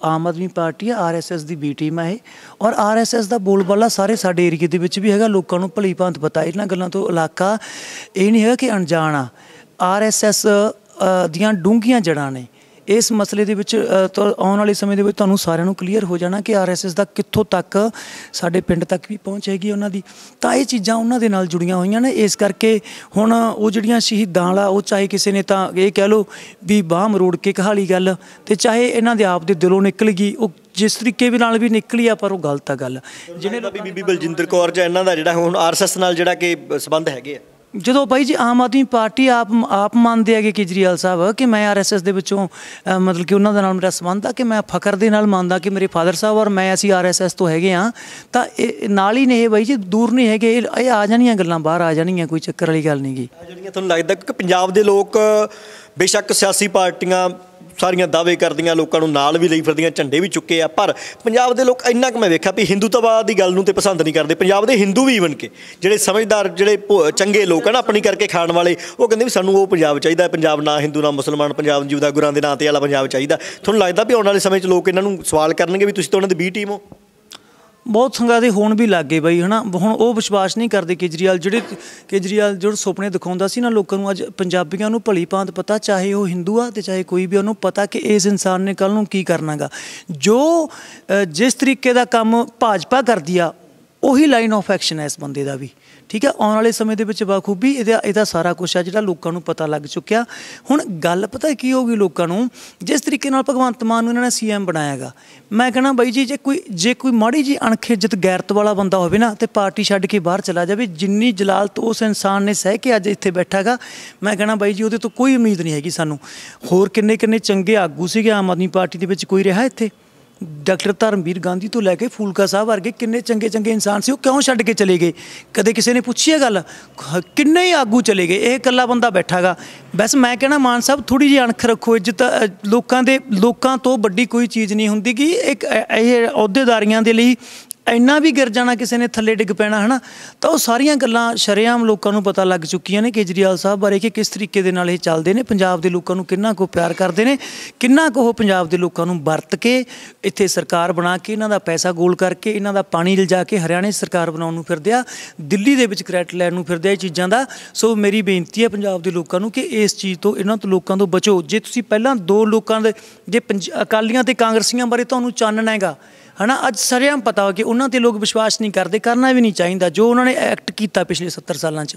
ਆਮ ਆਦਮੀ ਪਾਰਟੀ ਆ ਆਰਐਸਐਸ ਦੀ ਬੀ ਟੀਮ ਆ ਇਹ ਔਰ ਆਰਐਸਐਸ ਦਾ ਬੋਲਬਾਲਾ ਸਾਰੇ ਸਾਡੇ ਏਰੀਏ ਦੇ ਵਿੱਚ ਵੀ ਹੈਗਾ ਲੋਕਾਂ ਨੂੰ ਭਲੀ ਭਾਂਤ ਪਤਾ ਇਹਨਾਂ ਗੱਲਾਂ ਤੋਂ ਇਲਾਕਾ ਇਹ ਨਹੀਂ ਹੈ ਕਿ ਅਣਜਾਣ ਆ ਆਰਐਸਐਸ ਦੀਆਂ ਡੂੰਘੀਆਂ ਜੜਾਂ ਨੇ ਇਸ ਮਸਲੇ ਦੇ ਵਿੱਚ ਆਉਣ ਵਾਲੇ ਸਮੇਂ ਦੇ ਵਿੱਚ ਤੁਹਾਨੂੰ ਸਾਰਿਆਂ ਨੂੰ ਕਲੀਅਰ ਹੋ ਜਾਣਾ ਕਿ ਆਰਐਸਐਸ ਦਾ ਕਿੱਥੋਂ ਤੱਕ ਸਾਡੇ ਪਿੰਡ ਤੱਕ ਵੀ ਪਹੁੰਚ ਹੈਗੀ ਉਹਨਾਂ ਦੀ ਤਾਂ ਇਹ ਚੀਜ਼ਾਂ ਉਹਨਾਂ ਦੇ ਨਾਲ ਜੁੜੀਆਂ ਹੋਈਆਂ ਨੇ ਇਸ ਕਰਕੇ ਹੁਣ ਉਹ ਜਿਹੜੀਆਂ ਸ਼ਹੀਦਾਂ ਵਾਲਾ ਉਹ ਚਾਹੇ ਕਿਸੇ ਨੇ ਤਾਂ ਇਹ ਕਹਿ ਲਓ ਵੀ ਬਾਹ ਮਰੋੜ ਕੇ ਕਹਾਲੀ ਗੱਲ ਤੇ ਚਾਹੇ ਇਹਨਾਂ ਦੇ ਆਪ ਦੇ ਦਿਲੋਂ ਨਿਕਲ ਗਈ ਉਹ ਜਿਸ ਤਰੀਕੇ ਵੀ ਨਾਲ ਵੀ ਨਿਕਲੀ ਆ ਪਰ ਉਹ ਗਲਤ ਆ ਗੱਲ ਜਿਹਨੇ ਬੀਬੀ ਬਲਜਿੰਦਰ ਕੌਰ ਜਾਂ ਇਹਨਾਂ ਦਾ ਜਿਹੜਾ ਹੁਣ ਆਰਐਸਐਸ ਨਾਲ ਜਿਹੜਾ ਕਿ ਸਬੰਧ ਹੈਗੇ ਆ ਜਦੋਂ ਬਾਈ ਜੀ ਆਮ ਆਦਮੀ ਪਾਰਟੀ ਆਪ ਆਪ ਮੰਨਦੇ ਹੈਗੇ ਕੇਜਰੀਵਾਲ ਸਾਹਿਬ ਕਿ ਮੈਂ ਆਰਐਸਐਸ ਦੇ ਵਿੱਚੋਂ ਮਤਲਬ ਕਿ ਉਹਨਾਂ ਦੇ ਨਾਲ ਮੇਰਾ ਸਬੰਧ ਆ ਕਿ ਮੈਂ ਫਖਰ ਦੇ ਨਾਲ ਮੰਨਦਾ ਕਿ ਮੇਰੇ ਫਾਦਰ ਸਾਹਿਬ ਔਰ ਮੈਂ ਅਸੀਂ ਆਰਐਸਐਸ ਤੋਂ ਹੈਗੇ ਆ ਤਾਂ ਇਹ ਨਾਲ ਹੀ ਨੇ ਇਹ ਬਾਈ ਜੀ ਦੂਰ ਨਹੀਂ ਹੈਗੇ ਇਹ ਆ ਜਾਣੀਆਂ ਗੱਲਾਂ ਬਾਹਰ ਆ ਜਾਣੀਆਂ ਕੋਈ ਚੱਕਰ ਵਾਲੀ ਗੱਲ ਨਹੀਂ ਗਈ ਜਿਹੜੀਆਂ ਤੁਹਾਨੂੰ ਲੱਗਦਾ ਕਿ ਪੰਜਾਬ ਦੇ ਲੋਕ ਬੇਸ਼ੱਕ ਸਿਆਸੀ ਪਾਰਟੀਆਂ ਸਾਰੀਆਂ ਦਾਅਵੇ ਕਰਦੀਆਂ ਲੋਕਾਂ ਨੂੰ ਨਾਲ ਵੀ ਲਈ ਫਿਰਦੀਆਂ ਝੰਡੇ ਵੀ ਚੁੱਕੇ ਆ ਪਰ ਪੰਜਾਬ ਦੇ ਲੋਕ ਇੰਨਾ ਕੁ ਮੈਂ ਵੇਖਿਆ ਵੀ ਹਿੰਦੂਤਵਾਦ ਦੀ ਗੱਲ ਨੂੰ ਤੇ ਪਸੰਦ ਨਹੀਂ ਕਰਦੇ ਪੰਜਾਬ ਦੇ ਹਿੰਦੂ ਵੀ ਇਵਨ ਕੇ ਜਿਹੜੇ ਸਮਝਦਾਰ ਜਿਹੜੇ ਚੰਗੇ ਲੋਕ ਹਨ ਆਪਣੀ ਕਰਕੇ ਖਾਣ ਵਾਲੇ ਉਹ ਕਹਿੰਦੇ ਵੀ ਸਾਨੂੰ ਉਹ ਪੰਜਾਬ ਚਾਹੀਦਾ ਪੰਜਾਬ ਨਾ ਹਿੰਦੂ ਨਾ ਮੁਸਲਮਾਨ ਪੰਜਾਬ ਜੀਵਦਾ ਗੁਰਾਂ ਦੇ ਨਾਂ ਤੇ ਵਾਲਾ ਪੰਜਾਬ ਚਾਹੀਦਾ ਤੁਹਾਨੂੰ ਲੱਗਦਾ ਵੀ ਆਉਣ ਵਾਲੇ ਸਮੇਂ 'ਚ ਲੋਕ ਇਹਨਾਂ ਨੂੰ ਸਵਾਲ ਕਰਨਗੇ ਵੀ ਤੁਸੀਂ ਤਾਂ ਉਹਨਾਂ ਦੀ ਬੀ ਟੀਮ ਹੋ ਬਹੁਤ ਸੰਗਾ ਦੇ ਹੋਣ ਵੀ ਲੱਗੇ ਬਾਈ ਬਈ ਹਨਾ ਹੁਣ ਉਹ ਵਿਸ਼ਵਾਸ ਨਹੀਂ ਕਰਦੇ ਕੇਜਰੀਵਾਲ ਜਿਹੜੇ ਕੇਜਰੀਵਾਲ ਜਿਹੜੇ ਸੁਪਨੇ ਦਿਖਾਉਂਦਾ ਸੀ ਨਾ ਲੋਕਾਂ ਨੂੰ ਅੱਜ ਪੰਜਾਬੀਆਂ ਨੂੰ ਭਲੀ ਭਾਂਤ ਪਤਾ ਚਾਹੇ ਉਹ ਹਿੰਦੂ ਆ ਤੇ ਚਾਹੇ ਕੋਈ ਵੀ ਉਹਨੂੰ ਪਤਾ ਕਿ ਇਸ ਇਨਸਾਨ ਨੇ ਕੱਲ ਨੂੰ ਕੀ ਕਰਨਾਗਾ ਜੋ ਜਿਸ ਤਰੀਕੇ ਦਾ ਕੰਮ ਭਾਜਪਾ ਕਰਦੀ ਆ ਉਹੀ ਲਾਈਨ ਆਫ ਐਕਸ਼ਨ ਹੈ ਇਸ ਬੰਦੇ ਦਾ ਵੀ ਠੀਕ ਹੈ ਆਉਣ ਵਾਲੇ ਸਮੇਂ ਦੇ ਵਿੱਚ ਬਾਖੂਬੀ ਇਹਦਾ ਇਹਦਾ ਸਾਰਾ ਕੁਝ ਆ ਜਿਹੜਾ ਲੋਕਾਂ ਨੂੰ ਪਤਾ ਲੱਗ ਚੁੱਕਿਆ ਹੁਣ ਗੱਲ ਪਤਾ ਕੀ ਹੋਗੀ ਲੋਕਾਂ ਨੂੰ ਜਿਸ ਤਰੀਕੇ ਨਾਲ ਭਗਵੰਤ ਮਾਨ ਨੂੰ ਇਹਨਾਂ ਨੇ ਸੀਐਮ ਬਣਾਇਆਗਾ ਮੈਂ ਕਹਿੰਦਾ ਬਾਈ ਜੀ ਜੇ ਕੋਈ ਜੇ ਕੋਈ ਮਾੜੀ ਜੀ ਅਣਖੇਜਤ ਗੈਰਤ ਵਾਲਾ ਬੰਦਾ ਹੋਵੇ ਨਾ ਤੇ ਪਾਰਟੀ ਛੱਡ ਕੇ ਬਾਹਰ ਚਲਾ ਜਾਵੇ ਜਿੰਨੀ ਤੋਂ ਉਸ ਇਨਸਾਨ ਨੇ ਸਹਿ ਕੇ ਅੱਜ ਇੱਥੇ ਬੈਠਾਗਾ ਮੈਂ ਕਹਿੰਦਾ ਬਾਈ ਜੀ ਉਹਦੇ ਤੋਂ ਕੋਈ ਉਮੀਦ ਨਹੀਂ ਹੈਗੀ ਸਾਨੂੰ ਹੋਰ ਕਿੰਨੇ ਕਿੰਨੇ ਚੰਗੇ ਆਗੂ ਸੀਗੇ ਆਮ ਆਦਮੀ ਪਾਰਟੀ ਦੇ ਵਿੱਚ ਕੋਈ ਰਿਹਾ ਇੱਥੇ ਡਾਕਟਰ ਧਰਮਵੀਰ ਗਾਂਧੀ ਤੋਂ ਲੈ ਕੇ ਫੂਲਕਾ ਸਾਹਿਬ ਵਰਗੇ ਕਿੰਨੇ ਚੰਗੇ ਚੰਗੇ ਇਨਸਾਨ ਸੀ ਉਹ ਕਿਉਂ ਛੱਡ ਕੇ ਚਲੇ ਗਏ ਕਦੇ ਕਿਸੇ ਨੇ ਪੁੱਛੀ ਇਹ ਗੱਲ ਕਿੰਨੇ ਹੀ ਆਗੂ ਚਲੇ ਗਏ ਇਹ ਇਕੱਲਾ ਬੰਦਾ ਬੈਠਾਗਾ ਬਸ ਮੈਂ ਕਹਿੰਦਾ ਮਾਨ ਸਾਹਿਬ ਥੋੜੀ ਜਿਹੀ ਅਣਖ ਰੱਖੋ ਇੱਜ਼ਤ ਲੋਕਾਂ ਦੇ ਲੋਕਾਂ ਤੋਂ ਵੱਡੀ ਕੋਈ ਚੀਜ਼ ਨਹੀਂ ਹੁੰਦੀ ਕਿ ਇੱਕ ਇਹ ਅਹੁਦੇਦਾਰੀਆਂ ਦੇ ਲਈ ਇੰਨਾ ਵੀ ਗਿਰ ਜਾਣਾ ਕਿਸੇ ਨੇ ਥੱਲੇ ਡਿੱਗ ਪੈਣਾ ਹਨਾ ਤਾਂ ਉਹ ਸਾਰੀਆਂ ਗੱਲਾਂ ਸ਼ਰਿਆਮ ਲੋਕਾਂ ਨੂੰ ਪਤਾ ਲੱਗ ਚੁੱਕੀਆਂ ਨੇ ਕੇਜਰੀਵਾਲ ਸਾਹਿਬ ਬਾਰੇ ਕਿ ਕਿਸ ਤਰੀਕੇ ਦੇ ਨਾਲ ਇਹ ਚੱਲਦੇ ਨੇ ਪੰਜਾਬ ਦੇ ਲੋਕਾਂ ਨੂੰ ਕਿੰਨਾ ਕੋ ਪਿਆਰ ਕਰਦੇ ਨੇ ਕਿੰਨਾ ਕੋ ਉਹ ਪੰਜਾਬ ਦੇ ਲੋਕਾਂ ਨੂੰ ਵਰਤ ਕੇ ਇੱਥੇ ਸਰਕਾਰ ਬਣਾ ਕੇ ਇਹਨਾਂ ਦਾ ਪੈਸਾ ਗੋਲ ਕਰਕੇ ਇਹਨਾਂ ਦਾ ਪਾਣੀ ਲਿਜਾ ਕੇ ਹਰਿਆਣੇ ਸਰਕਾਰ ਬਣਾਉਣ ਨੂੰ ਫਿਰਦੇ ਆ ਦਿੱਲੀ ਦੇ ਵਿੱਚ ਕ੍ਰੈਡਿਟ ਲੈਣ ਨੂੰ ਫਿਰਦੇ ਆ ਇਹ ਚੀਜ਼ਾਂ ਦਾ ਸੋ ਮੇਰੀ ਬੇਨਤੀ ਹੈ ਪੰਜਾਬ ਦੇ ਲੋਕਾਂ ਨੂੰ ਕਿ ਇਸ ਚੀਜ਼ ਤੋਂ ਇਹਨਾਂ ਤੋਂ ਲੋਕਾਂ ਤੋਂ ਬਚੋ ਜੇ ਤੁਸੀਂ ਪਹਿਲਾਂ ਦੋ ਲੋਕਾਂ ਦੇ ਜੇ ਅਕਾਲੀਆਂ ਤੇ ਕਾਂਗਰਸੀਆਂ ਬਾਰੇ ਤੁਹਾਨੂੰ ਚਾਨਣਾ ਹੈਗਾ ਹਨਾ ਅੱਜ ਸਰਿਆਂ ਪਤਾ ਹੋ ਕਿ ਉਹਨਾਂ ਤੇ ਲੋਕ ਵਿਸ਼ਵਾਸ ਨਹੀਂ ਕਰਦੇ ਕਰਨਾ ਵੀ ਨਹੀਂ ਚਾਹੀਦਾ ਜੋ ਉਹਨਾਂ ਨੇ ਐਕਟ ਕੀਤਾ ਪਿਛਲੇ 70 ਸਾਲਾਂ 'ਚ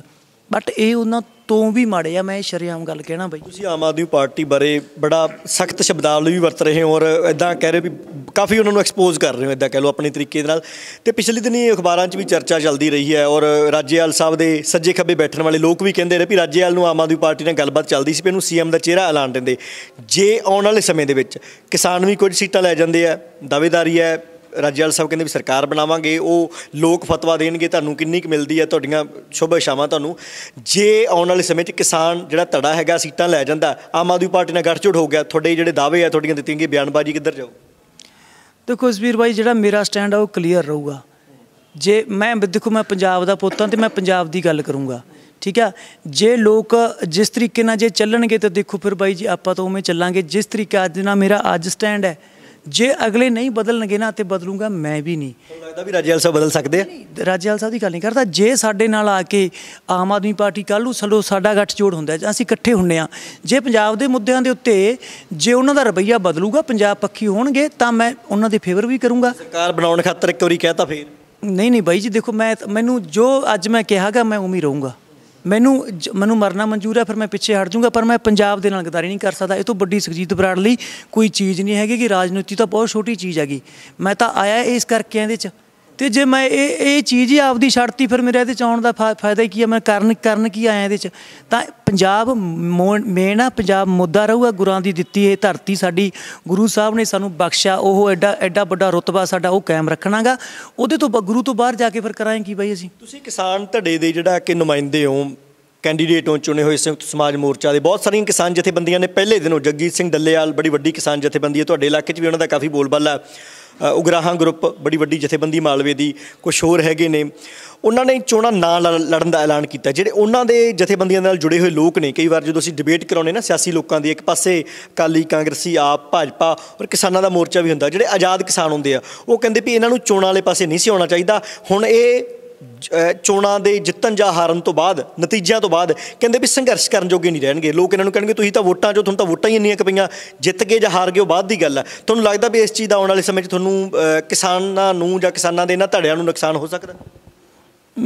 ਬਟ ਇਹ ਉਹਨਾਂ ਤੋਂ ਵੀ ਮਾੜੇ ਆ ਮੈਂ ਸ਼ਰਿਆਮ ਗੱਲ ਕਹਿਣਾ ਬਾਈ ਤੁਸੀਂ ਆਮ ਆਦਮੀ ਪਾਰਟੀ ਬਾਰੇ ਬੜਾ ਸਖਤ ਸ਼ਬਦਾਵਲੀ ਵੀ ਵਰਤ ਰਹੇ ਹੋ ਔਰ ਇਦਾਂ ਕਹਿ ਰਹੇ ਵੀ ਕਾਫੀ ਉਹਨਾਂ ਨੂੰ ਐਕਸਪੋਜ਼ ਕਰ ਰਹੇ ਹੋ ਇਦਾਂ ਕਹਿ ਲਓ ਆਪਣੇ ਤਰੀਕੇ ਨਾਲ ਤੇ ਪਿਛਲੇ ਦਿਨੀ ਅਖਬਾਰਾਂ 'ਚ ਵੀ ਚਰਚਾ ਚੱਲਦੀ ਰਹੀ ਹੈ ਔਰ ਰਾਜੇਵਾਲ ਸਾਹਿਬ ਦੇ ਸੱਜੇ ਖੱਬੇ ਬੈਠਣ ਵਾਲੇ ਲੋਕ ਵੀ ਕਹਿੰਦੇ ਰਹੇ ਵੀ ਰਾਜੇਵਾਲ ਨੂੰ ਆਮ ਆਦਮੀ ਪਾਰਟੀ ਨਾਲ ਗੱਲਬਾਤ ਚੱਲਦੀ ਸੀ ਪਰ ਇਹਨੂੰ ਸੀਐਮ ਦਾ ਚਿਹਰਾ ਐਲਾਨ ਦਿੰਦੇ ਜੇ ਆਉਣ ਵਾਲੇ ਸਮੇਂ ਦੇ ਵਿੱਚ ਕਿਸਾਨ ਵੀ ਕੁਝ ਸੀਟਾਂ ਲੈ ਜਾਂਦੇ ਆ ਦਾਵੇਦਾਰੀ ਹੈ ਰਾਜੇਵਾਲ ਸਾਹਿਬ ਕਹਿੰਦੇ ਵੀ ਸਰਕਾਰ ਬਣਾਵਾਂਗੇ ਉਹ ਲੋਕ ਫਤਵਾ ਦੇਣਗੇ ਤੁਹਾਨੂੰ ਕਿੰਨੀ ਕੁ ਮਿਲਦੀ ਹੈ ਤੁਹਾਡੀਆਂ ਸ਼ੁਭ ਸ਼ਾਮਾਂ ਤੁਹਾਨੂੰ ਜੇ ਆਉਣ ਵਾਲੇ ਸਮੇਂ 'ਚ ਕਿਸਾਨ ਜਿਹੜਾ ਧੜਾ ਹੈਗਾ ਸੀਟਾਂ ਲੈ ਜਾਂਦਾ ਆਮ ਆਦਮੀ ਪਾਰਟੀ ਨਾਲ ਗੱਠਜੋੜ ਹੋ ਗਿਆ ਤੁਹਾਡੇ ਜਿਹੜੇ ਦਾਅਵੇ ਆ ਤੁਹਾਡੀਆਂ ਦਿੱਤੀਆਂ ਗਈਆਂ ਬਿਆਨਬਾਜ਼ੀ ਕਿੱਧਰ ਜਾਓ ਦੇਖੋ ਜਸਵੀਰ ਭਾਈ ਜਿਹੜਾ ਮੇਰਾ ਸਟੈਂਡ ਆ ਉਹ ਕਲੀਅਰ ਰਹੂਗਾ ਜੇ ਮੈਂ ਦੇਖੋ ਮੈਂ ਪੰਜਾਬ ਦਾ ਪੁੱਤ ਹਾਂ ਤੇ ਮੈਂ ਪੰਜਾਬ ਦੀ ਗੱਲ ਕਰੂੰਗਾ ਠੀਕ ਆ ਜੇ ਲੋਕ ਜਿਸ ਤਰੀਕੇ ਨਾਲ ਜੇ ਚੱਲਣਗੇ ਤੇ ਦੇਖੋ ਫਿਰ ਬਾਈ ਜੀ ਆਪਾਂ ਤਾਂ ਉਵੇਂ ਚੱਲਾਂਗੇ ਜਿਸ ਤਰੀਕੇ ਅੱਜ ਨਾਲ ਮੇਰਾ ਅੱਜ ਸਟੈਂਡ ਹੈ ਜੇ ਅਗਲੇ ਨਹੀਂ ਬਦਲਣਗੇ ਨਾ ਤੇ ਬਦਲੂਗਾ ਮੈਂ ਵੀ ਨਹੀਂ ਲੱਗਦਾ ਵੀ ਰਾਜੇਵਾਲ ਸਾਹਿਬ ਬਦਲ ਸਕਦੇ ਆ ਰਾਜੇਵਾਲ ਸਾਹਿਬ ਦੀ ਗੱਲ ਨਹੀਂ ਕਰਦਾ ਜੇ ਸਾਡੇ ਨਾਲ ਆ ਕੇ ਆਮ ਆਦਮੀ ਪਾਰਟੀ ਕੱਲ ਨੂੰ ਸਲੋ ਸਾਡਾ ਗੱਠ ਜੋੜ ਹੁੰਦਾ ਅਸੀਂ ਇਕੱਠੇ ਹੁੰਨੇ ਆ ਜੇ ਪੰਜਾਬ ਦੇ ਮੁੱਦਿਆਂ ਦੇ ਉੱਤੇ ਜੇ ਉਹਨਾਂ ਦਾ ਰਵਈਆ ਬਦਲੂਗਾ ਪੰਜਾਬ ਪੱਖੀ ਹੋਣਗੇ ਤਾਂ ਮੈਂ ਉਹਨਾਂ ਦੇ ਫੇਵਰ ਵੀ ਕਰੂੰਗਾ ਸਰਕਾਰ ਬਣਾਉਣ ਖਾਤਰ ਇੱਕ ਵਾਰੀ ਕਹਿਤਾ ਫੇਰ ਨਹੀਂ ਨਹੀਂ ਬਾਈ ਜੀ ਦੇਖੋ ਮੈਂ ਮੈਨੂੰ ਜੋ ਅੱਜ ਮੈਂ ਕਿਹਾਗਾ ਮੈਂ ਉਮੀ ਰਹੂੰਗਾ ਮੈਨੂੰ ਮੈਨੂੰ ਮਰਨਾ ਮਨਜ਼ੂਰ ਹੈ ਫਿਰ ਮੈਂ ਪਿੱਛੇ ਹਟ ਜਾਊਂਗਾ ਪਰ ਮੈਂ ਪੰਜਾਬ ਦੇ ਨਾਲ ਗਦਾਰੀ ਨਹੀਂ ਕਰ ਸਕਦਾ ਇਹ ਤੋਂ ਵੱਡੀ ਸੁਖਜੀਤ ਬਰਾੜ ਲਈ ਕੋਈ ਚੀਜ਼ ਨਹੀਂ ਹੈਗੀ ਕਿ ਰਾਜਨੀਤੀ ਤਾਂ ਬਹੁਤ ਛੋਟੀ ਚੀਜ਼ ਹੈਗੀ ਮੈਂ ਤਾਂ ਆਇਆ ਇਸ ਕਰਕੇ ਇਹਦੇ 'ਚ ਤੇ ਜੇ ਮੈਂ ਇਹ ਇਹ ਚੀਜ਼ ਹੀ ਆਪਦੀ ਛੱਡਤੀ ਫਿਰ ਮੇਰੇ ਇਹਦੇ ਚ ਆਉਣ ਦਾ ਫਾਇਦਾ ਕੀ ਹੈ ਮੈਂ ਕਰਨ ਕਰਨ ਕੀ ਆਇਆ ਇਹਦੇ ਚ ਤਾਂ ਪੰਜਾਬ ਮੇਨ ਆ ਪੰਜਾਬ ਮੁੱਦਾ ਰਹੂਗਾ ਗੁਰਾਂ ਦੀ ਦਿੱਤੀ ਇਹ ਧਰਤੀ ਸਾਡੀ ਗੁਰੂ ਸਾਹਿਬ ਨੇ ਸਾਨੂੰ ਬਖਸ਼ਿਆ ਉਹ ਐਡਾ ਐਡਾ ਵੱਡਾ ਰਤਬਾ ਸਾਡਾ ਉਹ ਕਾਇਮ ਰੱਖਣਾਗਾ ਉਹਦੇ ਤੋਂ ਗੁਰੂ ਤੋਂ ਬਾਹਰ ਜਾ ਕੇ ਫਿਰ ਕਰਾਂਗੇ ਕੀ ਬਾਈ ਅਸੀਂ ਤੁਸੀਂ ਕਿਸਾਨ ਧੜੇ ਦੇ ਜਿਹੜਾ ਕਿ ਨੁਮਾਇੰਦੇ ਹੋ ਕੈਂਡੀਡੇਟੋਂ ਚੁਣੇ ਹੋਏ ਸੰਯੁਕਤ ਸਮਾਜ ਮੋਰਚਾ ਦੇ ਬਹੁਤ ਸਾਰੀਆਂ ਕਿਸਾਨ ਜਥੇਬੰਦੀਆਂ ਨੇ ਪਹਿਲੇ ਦਿਨੋਂ ਜਗਜੀਤ ਸਿੰਘ ਡੱਲੇਵਾਲ ਬੜੀ ਵੱਡੀ ਕਿਸਾਨ ਜਥੇਬੰਦੀ ਹੈ ਤੁਹਾਡੇ ਇਲਾਕੇ 'ਚ ਵੀ ਉਹਨਾਂ ਦਾ ਕਾਫੀ ਬੋਲਬਾਲਾ ਹੈ ਉਗਰਾਹਾਂ ਗਰੁੱਪ ਬੜੀ ਵੱਡੀ ਜਥੇਬੰਦੀ ਮਾਲਵੇ ਦੀ ਕੁਝ ਹੋਰ ਹੈਗੇ ਨੇ ਉਹਨਾਂ ਨੇ ਚੋਣਾਂ ਨਾ ਲੜਨ ਦਾ ਐਲਾਨ ਕੀਤਾ ਜਿਹੜੇ ਉਹਨਾਂ ਦੇ ਜਥੇਬੰਦੀਆਂ ਨਾਲ ਜੁੜੇ ਹੋਏ ਲੋਕ ਨੇ ਕਈ ਵਾਰ ਜਦੋਂ ਅਸੀਂ ਡਿਬੇਟ ਕਰਾਉਨੇ ਨਾ ਸਿਆਸੀ ਲੋਕਾਂ ਦੀ ਇੱਕ ਪਾਸੇ ਕਾਲੀ ਕਾਂਗਰਸੀ ਆਪ ਭਾਜਪਾ ਔਰ ਕਿਸਾਨਾਂ ਦਾ ਮੋਰਚਾ ਵੀ ਹੁੰਦਾ ਜਿਹੜੇ ਆਜ਼ਾਦ ਕਿਸਾਨ ਹੁੰਦੇ ਆ ਉਹ ਕਹਿੰਦੇ ਵੀ ਇਹਨਾਂ ਨੂੰ ਚੋਣਾਂ ਵਾਲੇ ਪਾਸੇ ਨਹੀਂ ਸੀ ਆਉਣਾ ਚਾਹੀਦਾ ਹੁਣ ਇਹ ਚੋਣਾਂ ਦੇ ਜਿੱਤਣ ਜਾਂ ਹਾਰਨ ਤੋਂ ਬਾਅਦ ਨਤੀਜਿਆਂ ਤੋਂ ਬਾਅਦ ਕਹਿੰਦੇ ਵੀ ਸੰਘਰਸ਼ ਕਰਨ ਜੋਗੇ ਨਹੀਂ ਰਹਿਣਗੇ ਲੋਕ ਇਹਨਾਂ ਨੂੰ ਕਹਿਣਗੇ ਤੁਸੀਂ ਤਾਂ ਵੋਟਾਂ 'ਚੋਂ ਤੁਹਾਨੂੰ ਤਾਂ ਵੋਟਾਂ ਹੀ ਇੰਨੀਆਂ ਕਿ ਪਈਆਂ ਜਿੱਤ ਗਏ ਜਾਂ ਹਾਰ ਗਏ ਉਹ ਬਾਅਦ ਦੀ ਗੱਲ ਹੈ ਤੁਹਾਨੂੰ ਲੱਗਦਾ ਵੀ ਇਸ ਚੀਜ਼ ਦਾ ਆਉਣ ਵਾਲੇ ਸਮੇਂ 'ਚ ਤੁਹਾਨੂੰ ਕਿਸਾਨਾਂ ਨੂੰ ਜਾਂ ਕਿਸਾਨਾਂ ਦੇ ਇਹਨਾਂ ਧੜਿਆਂ ਨੂੰ ਨੁਕਸਾਨ ਹੋ ਸਕਦਾ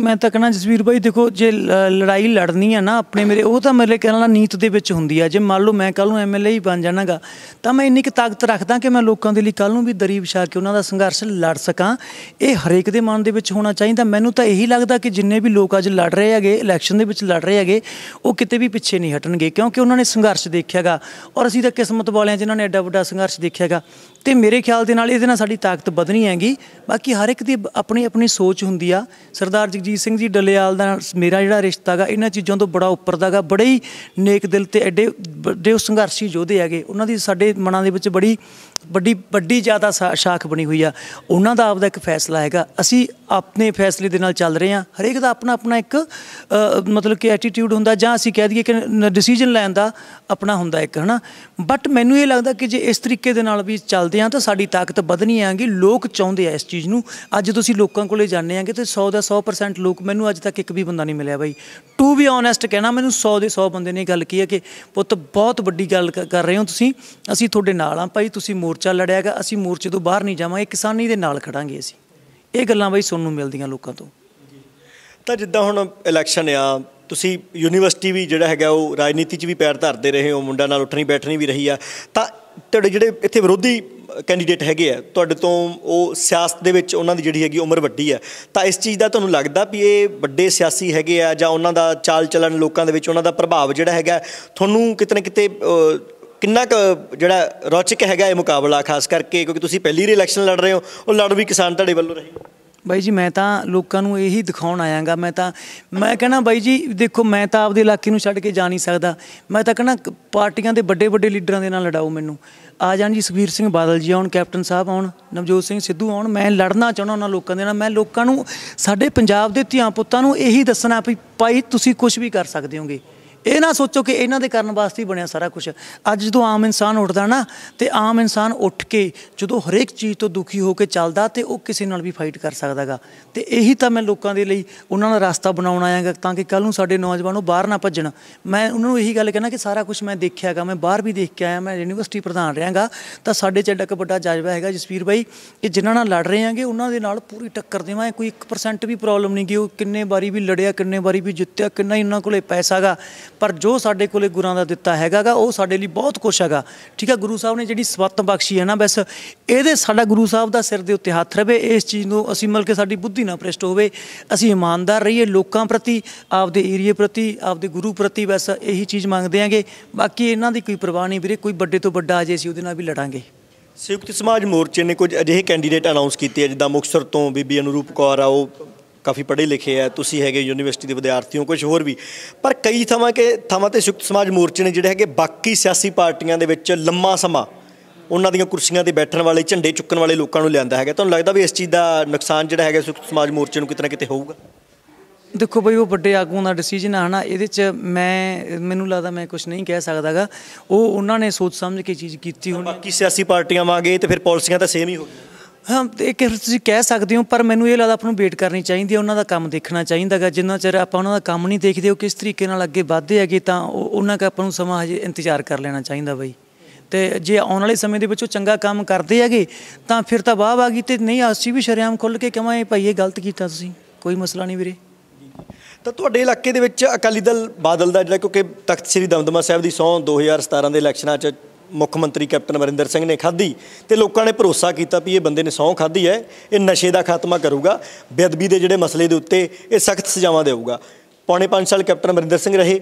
ਮੈਂ ਤਾਂ ਕਹਣਾ ਜਸਵੀਰ ਭਾਈ ਦੇਖੋ ਜੇ ਲੜਾਈ ਲੜਨੀ ਆ ਨਾ ਆਪਣੇ ਮੇਰੇ ਉਹ ਤਾਂ ਮੇਰੇ ਕਹਿਣਾ ਨੀਤ ਦੇ ਵਿੱਚ ਹੁੰਦੀ ਆ ਜੇ ਮੰਨ ਲਓ ਮੈਂ ਕੱਲ ਨੂੰ ਐਮਐਲਏ ਹੀ ਬਣ ਜਾਣਾਗਾ ਤਾਂ ਮੈਂ ਇੰਨੀ ਕਿ ਤਾਕਤ ਰੱਖਦਾ ਕਿ ਮੈਂ ਲੋਕਾਂ ਦੇ ਲਈ ਕੱਲ ਨੂੰ ਵੀ ਦਰੀ ਵਿਛਾ ਕੇ ਉਹਨਾਂ ਦਾ ਸੰਘਰਸ਼ ਲੜ ਸਕਾਂ ਇਹ ਹਰੇਕ ਦੇ ਮਨ ਦੇ ਵਿੱਚ ਹੋਣਾ ਚਾਹੀਦਾ ਮੈਨੂੰ ਤਾਂ ਇਹੀ ਲੱਗਦਾ ਕਿ ਜਿੰਨੇ ਵੀ ਲੋਕ ਅੱਜ ਲੜ ਰਹੇ ਹੈਗੇ ਇਲੈਕਸ਼ਨ ਦੇ ਵਿੱਚ ਲੜ ਰਹੇ ਹੈਗੇ ਉਹ ਕਿਤੇ ਵੀ ਪਿੱਛੇ ਨਹੀਂ ਹਟਣਗੇ ਕਿਉਂਕਿ ਉਹਨਾਂ ਨੇ ਸੰਘਰਸ਼ ਦੇਖਿਆਗਾ ਔਰ ਅਸੀਂ ਤਾਂ ਕਿਸਮਤ ਵਾਲਿਆਂ ਜਿਨ੍ਹਾਂ ਨੇ ਐਡਾ ਵੱਡਾ ਸੰਘਰਸ਼ ਦੇਖਿਆਗਾ ਤੇ ਮੇਰੇ ਖਿਆਲ ਦੇ ਨਾਲ ਇਹਦੇ ਨਾਲ ਸਾਡੀ ਤਾਕਤ ਵਧਣੀ ਹੈਗੀ ਬਾਕੀ ਹਰ ਇੱਕ ਦੀ ਆਪਣੀ ਆਪਣੀ ਸੋਚ ਹੁੰਦੀ ਆ ਸਰਦਾਰ ਜਗਜੀਤ ਸਿੰਘ ਜੀ ਡੱਲੇਵਾਲ ਦਾ ਮੇਰਾ ਜਿਹੜਾ ਰਿਸ਼ਤਾ ਹੈਗਾ ਇਹਨਾਂ ਚੀਜ਼ਾਂ ਤੋਂ ਬੜਾ ਉੱਪਰ ਦਾਗਾ ਬੜੇ ਹੀ ਨੇਕ ਦਿਲ ਤੇ ਐਡੇ ਵੱਡੇ ਸੰਘਰਸ਼ੀ ਯੋਧੇ ਹੈਗੇ ਉਹਨਾਂ ਦੀ ਸਾਡੇ ਮਨਾਂ ਦੇ ਵਿੱਚ ਬੜੀ ਵੱਡੀ ਵੱਡੀ ਜ਼ਿਆਦਾ ਸ਼ਾਖ ਬਣੀ ਹੋਈ ਆ ਉਹਨਾਂ ਦਾ ਆਪਦਾ ਇੱਕ ਫੈਸਲਾ ਹੈਗਾ ਅਸੀਂ ਆਪਣੇ ਫੈਸਲੇ ਦੇ ਨਾਲ ਚੱਲ ਰਹੇ ਹਾਂ ਹਰੇਕ ਦਾ ਆਪਣਾ ਆਪਣਾ ਇੱਕ ਮਤਲਬ ਕਿ ਐਟੀਟਿਊਡ ਹੁੰਦਾ ਜਾਂ ਅਸੀਂ ਕਹਿ ਦਈਏ ਕਿ ਡਿਸੀਜਨ ਲੈਣ ਦਾ ਆਪਣਾ ਹੁੰਦਾ ਇੱਕ ਹਨਾ ਬਟ ਮੈਨੂੰ ਇਹ ਲੱਗਦਾ ਕਿ ਜੇ ਇਸ ਤਰੀਕੇ ਦੇ ਨਾਲ ਵੀ ਚੱਲਦੇ ਹਾਂ ਤਾਂ ਸਾਡੀ ਤਾਕਤ ਵਧਣੀ ਆਂਗੀ ਲੋਕ ਚਾਹੁੰਦੇ ਆ ਇਸ ਚੀਜ਼ ਨੂੰ ਅੱਜ ਤੁਸੀਂ ਲੋਕਾਂ ਕੋਲੇ ਜਾਣੇ ਆਂਗੇ ਤੇ 100 ਦਾ 100% ਲੋਕ ਮੈਨੂੰ ਅੱਜ ਤੱਕ ਇੱਕ ਵੀ ਬੰਦਾ ਨਹੀਂ ਮਿਲਿਆ ਬਾਈ ਟੂ ਵੀ ਓਨੈਸਟ ਕਹਿਣਾ ਮੈਨੂੰ 100 ਦੇ 100 ਬੰਦੇ ਨੇ ਗੱਲ ਕੀ ਹੈ ਕਿ ਪੁੱਤ ਬਹੁਤ ਵੱਡੀ ਗੱਲ ਕਰ ਰਹੇ ਹੋ ਤੁਸੀਂ ਅਸੀਂ ਤੁਹਾਡੇ ਨਾਲ ਆ ਭਾਈ ਤੁਸੀਂ ਮੋਰਚਾ ਲੜਿਆਗਾ ਅਸੀਂ ਮੋਰਚੇ ਤੋਂ ਬਾਹਰ ਨਹੀਂ ਜਾਵਾਂਗੇ ਕਿਸਾਨੀ ਦੇ ਨਾਲ ਖੜਾਂਗੇ ਅਸੀਂ ਇਹ ਗੱਲਾਂ ਬਈ ਸੁਣਨ ਨੂੰ ਮਿਲਦੀਆਂ ਲੋਕਾਂ ਤੋਂ ਤਾਂ ਜਿੱਦਾਂ ਹੁਣ ਇਲੈਕਸ਼ਨ ਆ ਤੁਸੀਂ ਯੂਨੀਵਰਸਿਟੀ ਵੀ ਜਿਹੜਾ ਹੈਗਾ ਉਹ ਰਾਜਨੀਤੀ 'ਚ ਵੀ ਪੈਰ ਧਰਦੇ ਰਹੇ ਹੋ ਮੁੰਡਾ ਨਾਲ ਉੱਠਣੀ ਬੈਠਣੀ ਵੀ ਰਹੀ ਆ ਤਾਂ ਤੁਹਾਡੇ ਜਿਹੜੇ ਇੱਥੇ ਵਿਰੋਧੀ ਕੈਂਡੀਡੇਟ ਹੈਗੇ ਆ ਤੁਹਾਡੇ ਤੋਂ ਉਹ ਸਿਆਸਤ ਦੇ ਵਿੱਚ ਉਹਨਾਂ ਦੀ ਜਿਹੜੀ ਹੈਗੀ ਉਮਰ ਵੱਡੀ ਆ ਤਾਂ ਇਸ ਚੀਜ਼ ਦਾ ਤੁਹਾਨੂੰ ਲੱਗਦਾ ਵੀ ਇਹ ਵੱਡੇ ਸਿਆਸੀ ਹੈਗੇ ਆ ਜਾਂ ਉਹਨਾਂ ਦਾ ਚਾਲ ਚੱਲਣ ਲੋਕਾਂ ਦੇ ਵਿੱਚ ਉਹਨਾਂ ਦਾ ਪ੍ਰਭਾਵ ਜਿਹੜਾ ਹੈਗਾ ਤੁਹਾਨੂੰ ਕਿਤੇ ਨਾ ਕਿਤੇ ਕਿੰਨਾ ਕੁ ਜਿਹੜਾ ਰੌਚਕ ਹੈਗਾ ਇਹ ਮੁਕਾਬਲਾ ਖਾਸ ਕਰਕੇ ਕਿਉਂਕਿ ਤੁਸੀਂ ਪਹਿਲੀ ਇਲੈਕਸ਼ਨ ਲੜ ਰਹੇ ਹੋ ਉਹ ਲੜ ਵੀ ਕਿਸਾਨ ਤੁਹਾਡੇ ਵੱਲੋਂ ਰਹੀ ਬਾਈ ਜੀ ਮੈਂ ਤਾਂ ਲੋਕਾਂ ਨੂੰ ਇਹੀ ਦਿਖਾਉਣ ਆਇਆਗਾ ਮੈਂ ਤਾਂ ਮੈਂ ਕਹਿੰਦਾ ਬਾਈ ਜੀ ਦੇਖੋ ਮੈਂ ਤਾਂ ਆਪਦੇ ਇਲਾਕੇ ਨੂੰ ਛੱਡ ਕੇ ਜਾ ਨਹੀਂ ਸਕਦਾ ਮੈਂ ਤਾਂ ਕਹਿੰਦਾ ਪਾਰਟੀਆਂ ਦੇ ਵੱਡੇ ਵੱਡੇ ਲੀਡਰਾਂ ਦੇ ਨਾਲ ਲੜਾਓ ਮੈਨੂੰ ਆ ਜਾਣ ਜੀ ਸੁਖਵੀਰ ਸਿੰਘ ਬਾਦਲ ਜੀ ਆਉਣ ਕੈਪਟਨ ਸਾਹਿਬ ਆਉਣ ਨਵਜੋਤ ਸਿੰਘ ਸਿੱਧੂ ਆਉਣ ਮੈਂ ਲੜਨਾ ਚਾਹੁੰਦਾ ਉਹਨਾਂ ਲੋਕਾਂ ਦੇ ਨਾਲ ਮੈਂ ਲੋਕਾਂ ਨੂੰ ਸਾਡੇ ਪੰਜਾਬ ਦੇ ਧੀਆਂ ਪੁੱਤਾਂ ਨੂੰ ਇਹੀ ਦੱਸਣਾ ਵੀ ਭਾਈ ਤੁਸੀਂ ਕੁਝ ਵੀ ਕਰ ਸਕਦੇ ਹੋਗੇ ਇਹ ਨਾ ਸੋਚੋ ਕਿ ਇਹਨਾਂ ਦੇ ਕਰਨ ਵਾਸਤੇ ਹੀ ਬਣਿਆ ਸਾਰਾ ਕੁਝ ਅੱਜ ਜਦੋਂ ਆਮ ਇਨਸਾਨ ਉੱਠਦਾ ਨਾ ਤੇ ਆਮ ਇਨਸਾਨ ਉੱਠ ਕੇ ਜਦੋਂ ਹਰੇਕ ਚੀਜ਼ ਤੋਂ ਦੁਖੀ ਹੋ ਕੇ ਚੱਲਦਾ ਤੇ ਉਹ ਕਿਸੇ ਨਾਲ ਵੀ ਫਾਈਟ ਕਰ ਸਕਦਾਗਾ ਤੇ ਇਹੀ ਤਾਂ ਮੈਂ ਲੋਕਾਂ ਦੇ ਲਈ ਉਹਨਾਂ ਦਾ ਰਸਤਾ ਬਣਾਉਣ ਆਇਆਗਾ ਤਾਂ ਕਿ ਕੱਲ ਨੂੰ ਸਾਡੇ ਨੌਜਵਾਨ ਬਾਹਰ ਨਾ ਭੱਜਣ ਮੈਂ ਉਹਨਾਂ ਨੂੰ ਇਹੀ ਗੱਲ ਕਹਿਣਾ ਕਿ ਸਾਰਾ ਕੁਝ ਮੈਂ ਦੇਖਿਆਗਾ ਮੈਂ ਬਾਹਰ ਵੀ ਦੇਖ ਕੇ ਆਇਆ ਮੈਂ ਯੂਨੀਵਰਸਿਟੀ ਪ੍ਰਧਾਨ ਰਿਹਾਗਾ ਤਾਂ ਸਾਡੇ ਚ ਐਡਾ ਵੱਡਾ ਜਜ਼ਬਾ ਹੈਗਾ ਜਸਵੀਰ ਬਾਈ ਕਿ ਜਿਨ੍ਹਾਂ ਨਾਲ ਲੜ ਰਹੇ ਆਂਗੇ ਉਹਨਾਂ ਦੇ ਨਾਲ ਪੂਰੀ ਟੱਕਰ ਦੇਵਾਂ ਕੋਈ 1% ਵੀ ਪ੍ਰੋਬਲਮ ਨਹੀਂ ਕਿ ਉਹ ਕਿੰਨੇ ਵਾਰੀ ਵੀ ਲੜਿਆ ਕਿੰਨੇ ਵਾਰੀ ਵੀ ਜਿੱਤਿਆ ਕਿੰਨਾ ਇਹਨਾਂ ਕੋਲੇ ਪੈਸਾਗਾ ਪਰ ਜੋ ਸਾਡੇ ਕੋਲੇ ਗੁਰਾਂ ਦਾ ਦਿੱਤਾ ਹੈਗਾਗਾ ਉਹ ਸਾਡੇ ਲਈ ਬਹੁਤ ਕੁਛ ਹੈਗਾ ਠੀਕ ਹੈ ਗੁਰੂ ਸਾਹਿਬ ਨੇ ਜਿਹੜੀ ਸਵਤ ਬਖਸ਼ੀ ਹੈ ਨਾ ਬਸ ਇਹਦੇ ਸਾਡਾ ਗੁਰੂ ਸਾਹਿਬ ਦਾ ਸਿਰ ਦੇ ਉੱਤੇ ਹੱਥ ਰਵੇ ਇਸ ਚੀਜ਼ ਨੂੰ ਅਸੀਂ ਮਿਲ ਕੇ ਸਾਡੀ ਬੁੱਧੀ ਨਾ ਪ੍ਰਸ਼ਟ ਹੋਵੇ ਅਸੀਂ ਇਮਾਨਦਾਰ ਰਹੀਏ ਲੋਕਾਂ ਪ੍ਰਤੀ ਆਪਦੇ ਏਰੀਏ ਪ੍ਰਤੀ ਆਪਦੇ ਗੁਰੂ ਪ੍ਰਤੀ ਬਸ ਇਹੀ ਚੀਜ਼ ਮੰਗਦੇ ਆਂਗੇ ਬਾਕੀ ਇਹਨਾਂ ਦੀ ਕੋਈ ਪਰਵਾਹ ਨਹੀਂ ਵੀਰੇ ਕੋਈ ਵੱਡੇ ਤੋਂ ਵੱਡਾ ਆਜੇ ਸੀ ਉਹਦੇ ਨਾਲ ਵੀ ਲੜਾਂਗੇ ਸੰਯੁਕਤ ਸਮਾਜ ਮੋਰਚੇ ਨੇ ਕੁਝ ਅਜਿਹੇ ਕੈਂਡੀਡੇਟ ਅਨਾਉਂਸ ਕੀਤੇ ਜਿੱਦਾਂ ਮੁਕਸਰ ਤੋਂ ਬੀਬੀ ਅਨੁਰੂਪ ਕੌਰ ਆ ਉਹ ਕਾਫੀ ਪੜ੍ਹੇ ਲਿਖੇ ਆ ਤੁਸੀਂ ਹੈਗੇ ਯੂਨੀਵਰਸਿਟੀ ਦੇ ਵਿਦਿਆਰਥੀ ਹੋ ਕੁਝ ਹੋਰ ਵੀ ਪਰ ਕਈ ਥਾਵਾਂ ਕੇ ਥਾਵਾਂ ਤੇ ਸੰਯੁਕਤ ਸਮਾਜ ਮੋਰਚੇ ਨੇ ਜਿਹੜੇ ਹੈਗੇ ਬਾਕੀ ਸਿਆਸੀ ਪਾਰਟੀਆਂ ਦੇ ਵਿੱਚ ਲੰਮਾ ਸਮਾਂ ਉਹਨਾਂ ਦੀਆਂ ਕੁਰਸੀਆਂ ਤੇ ਬੈਠਣ ਵਾਲੇ ਝੰਡੇ ਚੁੱਕਣ ਵਾਲੇ ਲੋਕਾਂ ਨੂੰ ਲਿਆਂਦਾ ਹੈਗਾ ਤੁਹਾਨੂੰ ਲੱਗਦਾ ਵੀ ਇਸ ਚੀਜ਼ ਦਾ ਨੁਕਸਾਨ ਜਿਹੜਾ ਹੈਗਾ ਸੰਯੁਕਤ ਸਮਾਜ ਮੋਰਚੇ ਨੂੰ ਕਿਤਨਾ ਕਿਤੇ ਹੋਊਗਾ ਦੇਖੋ ਬਈ ਉਹ ਵੱਡੇ ਆਗੂਆਂ ਦਾ ਡਿਸੀਜਨ ਆ ਹਨਾ ਇਹਦੇ 'ਚ ਮੈਂ ਮੈਨੂੰ ਲੱਗਦਾ ਮੈਂ ਕੁਝ ਨਹੀਂ ਕਹਿ ਸਕਦਾਗਾ ਉਹ ਉਹਨਾਂ ਨੇ ਸੋਚ ਸਮਝ ਕੇ ਚੀਜ਼ ਕੀਤੀ ਹੋਣੀ ਬਾਕੀ ਸਿਆਸੀ ਪਾਰਟੀਆਂ ਵਾਂਗੇ ਤੇ ਫਿਰ ਪਾਲਿਸੀਆਂ ਤਾਂ ਸੇਮ ਹੀ ਹੋਣਗੀਆਂ ਹਾਂ ਇੱਕ ਤੁਸੀਂ ਕਹਿ ਸਕਦੇ ਹੋ ਪਰ ਮੈਨੂੰ ਇਹ ਲੱਗਦਾ ਆਪਾਂ ਨੂੰ ਵੇਟ ਕਰਨੀ ਚਾਹੀਦੀ ਹੈ ਉਹਨਾਂ ਦਾ ਕੰਮ ਦੇਖਣਾ ਚਾਹੀਦਾਗਾ ਜਿੰਨਾ ਚਿਰ ਆਪਾਂ ਉਹਨਾਂ ਦਾ ਕੰਮ ਨਹੀਂ ਦੇਖਦੇ ਉਹ ਕਿਸ ਤਰੀਕੇ ਨਾਲ ਅੱਗੇ ਵਧਦੇ ਹੈਗੇ ਤਾਂ ਉਹਨਾਂ ਦਾ ਆਪਾਂ ਨੂੰ ਸਮਾਂ ਹਜੇ ਇੰਤਜ਼ਾਰ ਕਰ ਲੈਣਾ ਚਾਹੀਦਾ ਬਈ ਤੇ ਜੇ ਆਉਣ ਵਾਲੇ ਸਮੇਂ ਦੇ ਵਿੱਚ ਉਹ ਚੰਗਾ ਕੰਮ ਕਰਦੇ ਹੈਗੇ ਤਾਂ ਫਿਰ ਤਾਂ ਵਾਹ ਵਾਹ ਗਈ ਤੇ ਨਹੀਂ ਅਸੀਂ ਵੀ ਸ਼ਰਿਆਮ ਖੁੱਲ ਕੇ ਕਹਾਂ ਇਹ ਭਾਈ ਇਹ ਗਲਤ ਕੀਤਾ ਤੁਸੀਂ ਕੋਈ ਮਸਲਾ ਨਹੀਂ ਵੀਰੇ ਤਾਂ ਤੁਹਾਡੇ ਇਲਾਕੇ ਦੇ ਵਿੱਚ ਅਕਾਲੀ ਦਲ ਬਾਦਲ ਦਾ ਜਿਹੜਾ ਕਿਉਂਕਿ ਤਖਤ ਸ੍ਰੀ ਦਮਦਮਾ ਸਾਹਿਬ ਦੀ ਸੌਂ 2017 ਦੇ ਇਲੈਕਸ਼ਨਾਂ 'ਚ ਮੁੱਖ ਮੰਤਰੀ ਕੈਪਟਨ ਅਮਰਿੰਦਰ ਸਿੰਘ ਨੇ ਖਾਧੀ ਤੇ ਲੋਕਾਂ ਨੇ ਭਰੋਸਾ ਕੀਤਾ ਵੀ ਇਹ ਬੰਦੇ ਨੇ ਸੌਂ ਖਾਧੀ ਹੈ ਇਹ ਨਸ਼ੇ ਦਾ ਖਾਤਮਾ ਕਰੂਗਾ ਬੇਅਦਬੀ ਦੇ ਜਿਹੜੇ ਮਸਲੇ ਦੇ ਉੱਤੇ ਇਹ ਸਖਤ ਸਜ਼ਾਵਾਂ ਦੇਊਗਾ ਪੌਣੇ 5 ਸਾਲ ਕੈਪਟਨ ਅਮਰਿੰਦਰ ਸਿੰਘ ਰਹੇ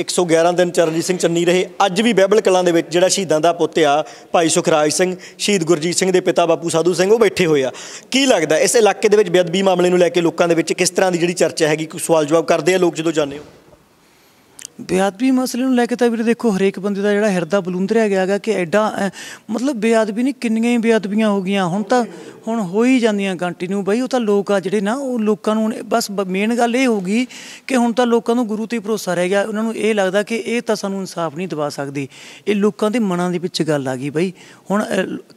111 ਦਿਨ ਚਰਨਜੀਤ ਸਿੰਘ ਚੰਨੀ ਰਹੇ ਅੱਜ ਵੀ ਬਹਿਬਲ ਕਲਾਂ ਦੇ ਵਿੱਚ ਜਿਹੜਾ ਸ਼ਹੀਦਾਂ ਦਾ ਪੁੱਤ ਆ ਭਾਈ ਸੁਖਰਾਜ ਸਿੰਘ ਸ਼ਹੀਦ ਗੁਰਜੀਤ ਸਿੰਘ ਦੇ ਪਿਤਾ ਬਾਪੂ ਸਾਧੂ ਸਿੰਘ ਉਹ ਬੈਠੇ ਹੋਏ ਆ ਕੀ ਲੱਗਦਾ ਇਸ ਇਲਾਕੇ ਦੇ ਵਿੱਚ ਬੇਅਦਬੀ ਮਾਮਲੇ ਨੂੰ ਲੈ ਕੇ ਲੋਕਾਂ ਦੇ ਵਿੱਚ ਕਿਸ ਤਰ੍ਹਾਂ ਦੀ ਜਿਹੜੀ ਚਰਚਾ ਹੈਗੀ ਕੋਈ ਸਵਾਲ ਜਵਾਬ ਕਰਦੇ ਆ ਲੋਕ ਜਦੋਂ ਜਾਣਦੇ ਹੋ ਬੇਅਦਬੀ ਮਸਲੇ ਨੂੰ ਲੈ ਕੇ ਤਾਂ ਵੀਰੇ ਦੇਖੋ ਹਰੇਕ ਬੰਦੇ ਦਾ ਜਿਹੜਾ ਹਿਰਦਾ ਬਲੂੰਦਰਿਆ ਗਿਆਗਾ ਕਿ ਐਡਾ ਮਤਲਬ ਬੇਅਦਬੀ ਨਹੀਂ ਕਿੰਨੀਆਂ ਹੀ ਬੇਅਦਬੀਆਂ ਹੋ ਗਈਆਂ ਹੁਣ ਤਾਂ ਹੁਣ ਹੋ ਹੀ ਜਾਂਦੀਆਂ ਕੰਟੀਨਿਊ ਬਈ ਉਹ ਤਾਂ ਲੋਕ ਆ ਜਿਹੜੇ ਨਾ ਉਹ ਲੋਕਾਂ ਨੂੰ ਬਸ ਮੇਨ ਗੱਲ ਇਹ ਹੋਗੀ ਕਿ ਹੁਣ ਤਾਂ ਲੋਕਾਂ ਨੂੰ ਗੁਰੂ ਤੇ ਭਰੋਸਾ ਰਹਿ ਗਿਆ ਉਹਨਾਂ ਨੂੰ ਇਹ ਲੱਗਦਾ ਕਿ ਇਹ ਤਾਂ ਸਾਨੂੰ ਇਨਸਾਫ ਨਹੀਂ ਦਵਾ ਸਕਦੀ ਇਹ ਲੋਕਾਂ ਦੇ ਮਨਾਂ ਦੇ ਵਿੱਚ ਗੱਲ ਆ ਗਈ ਬਈ ਹੁਣ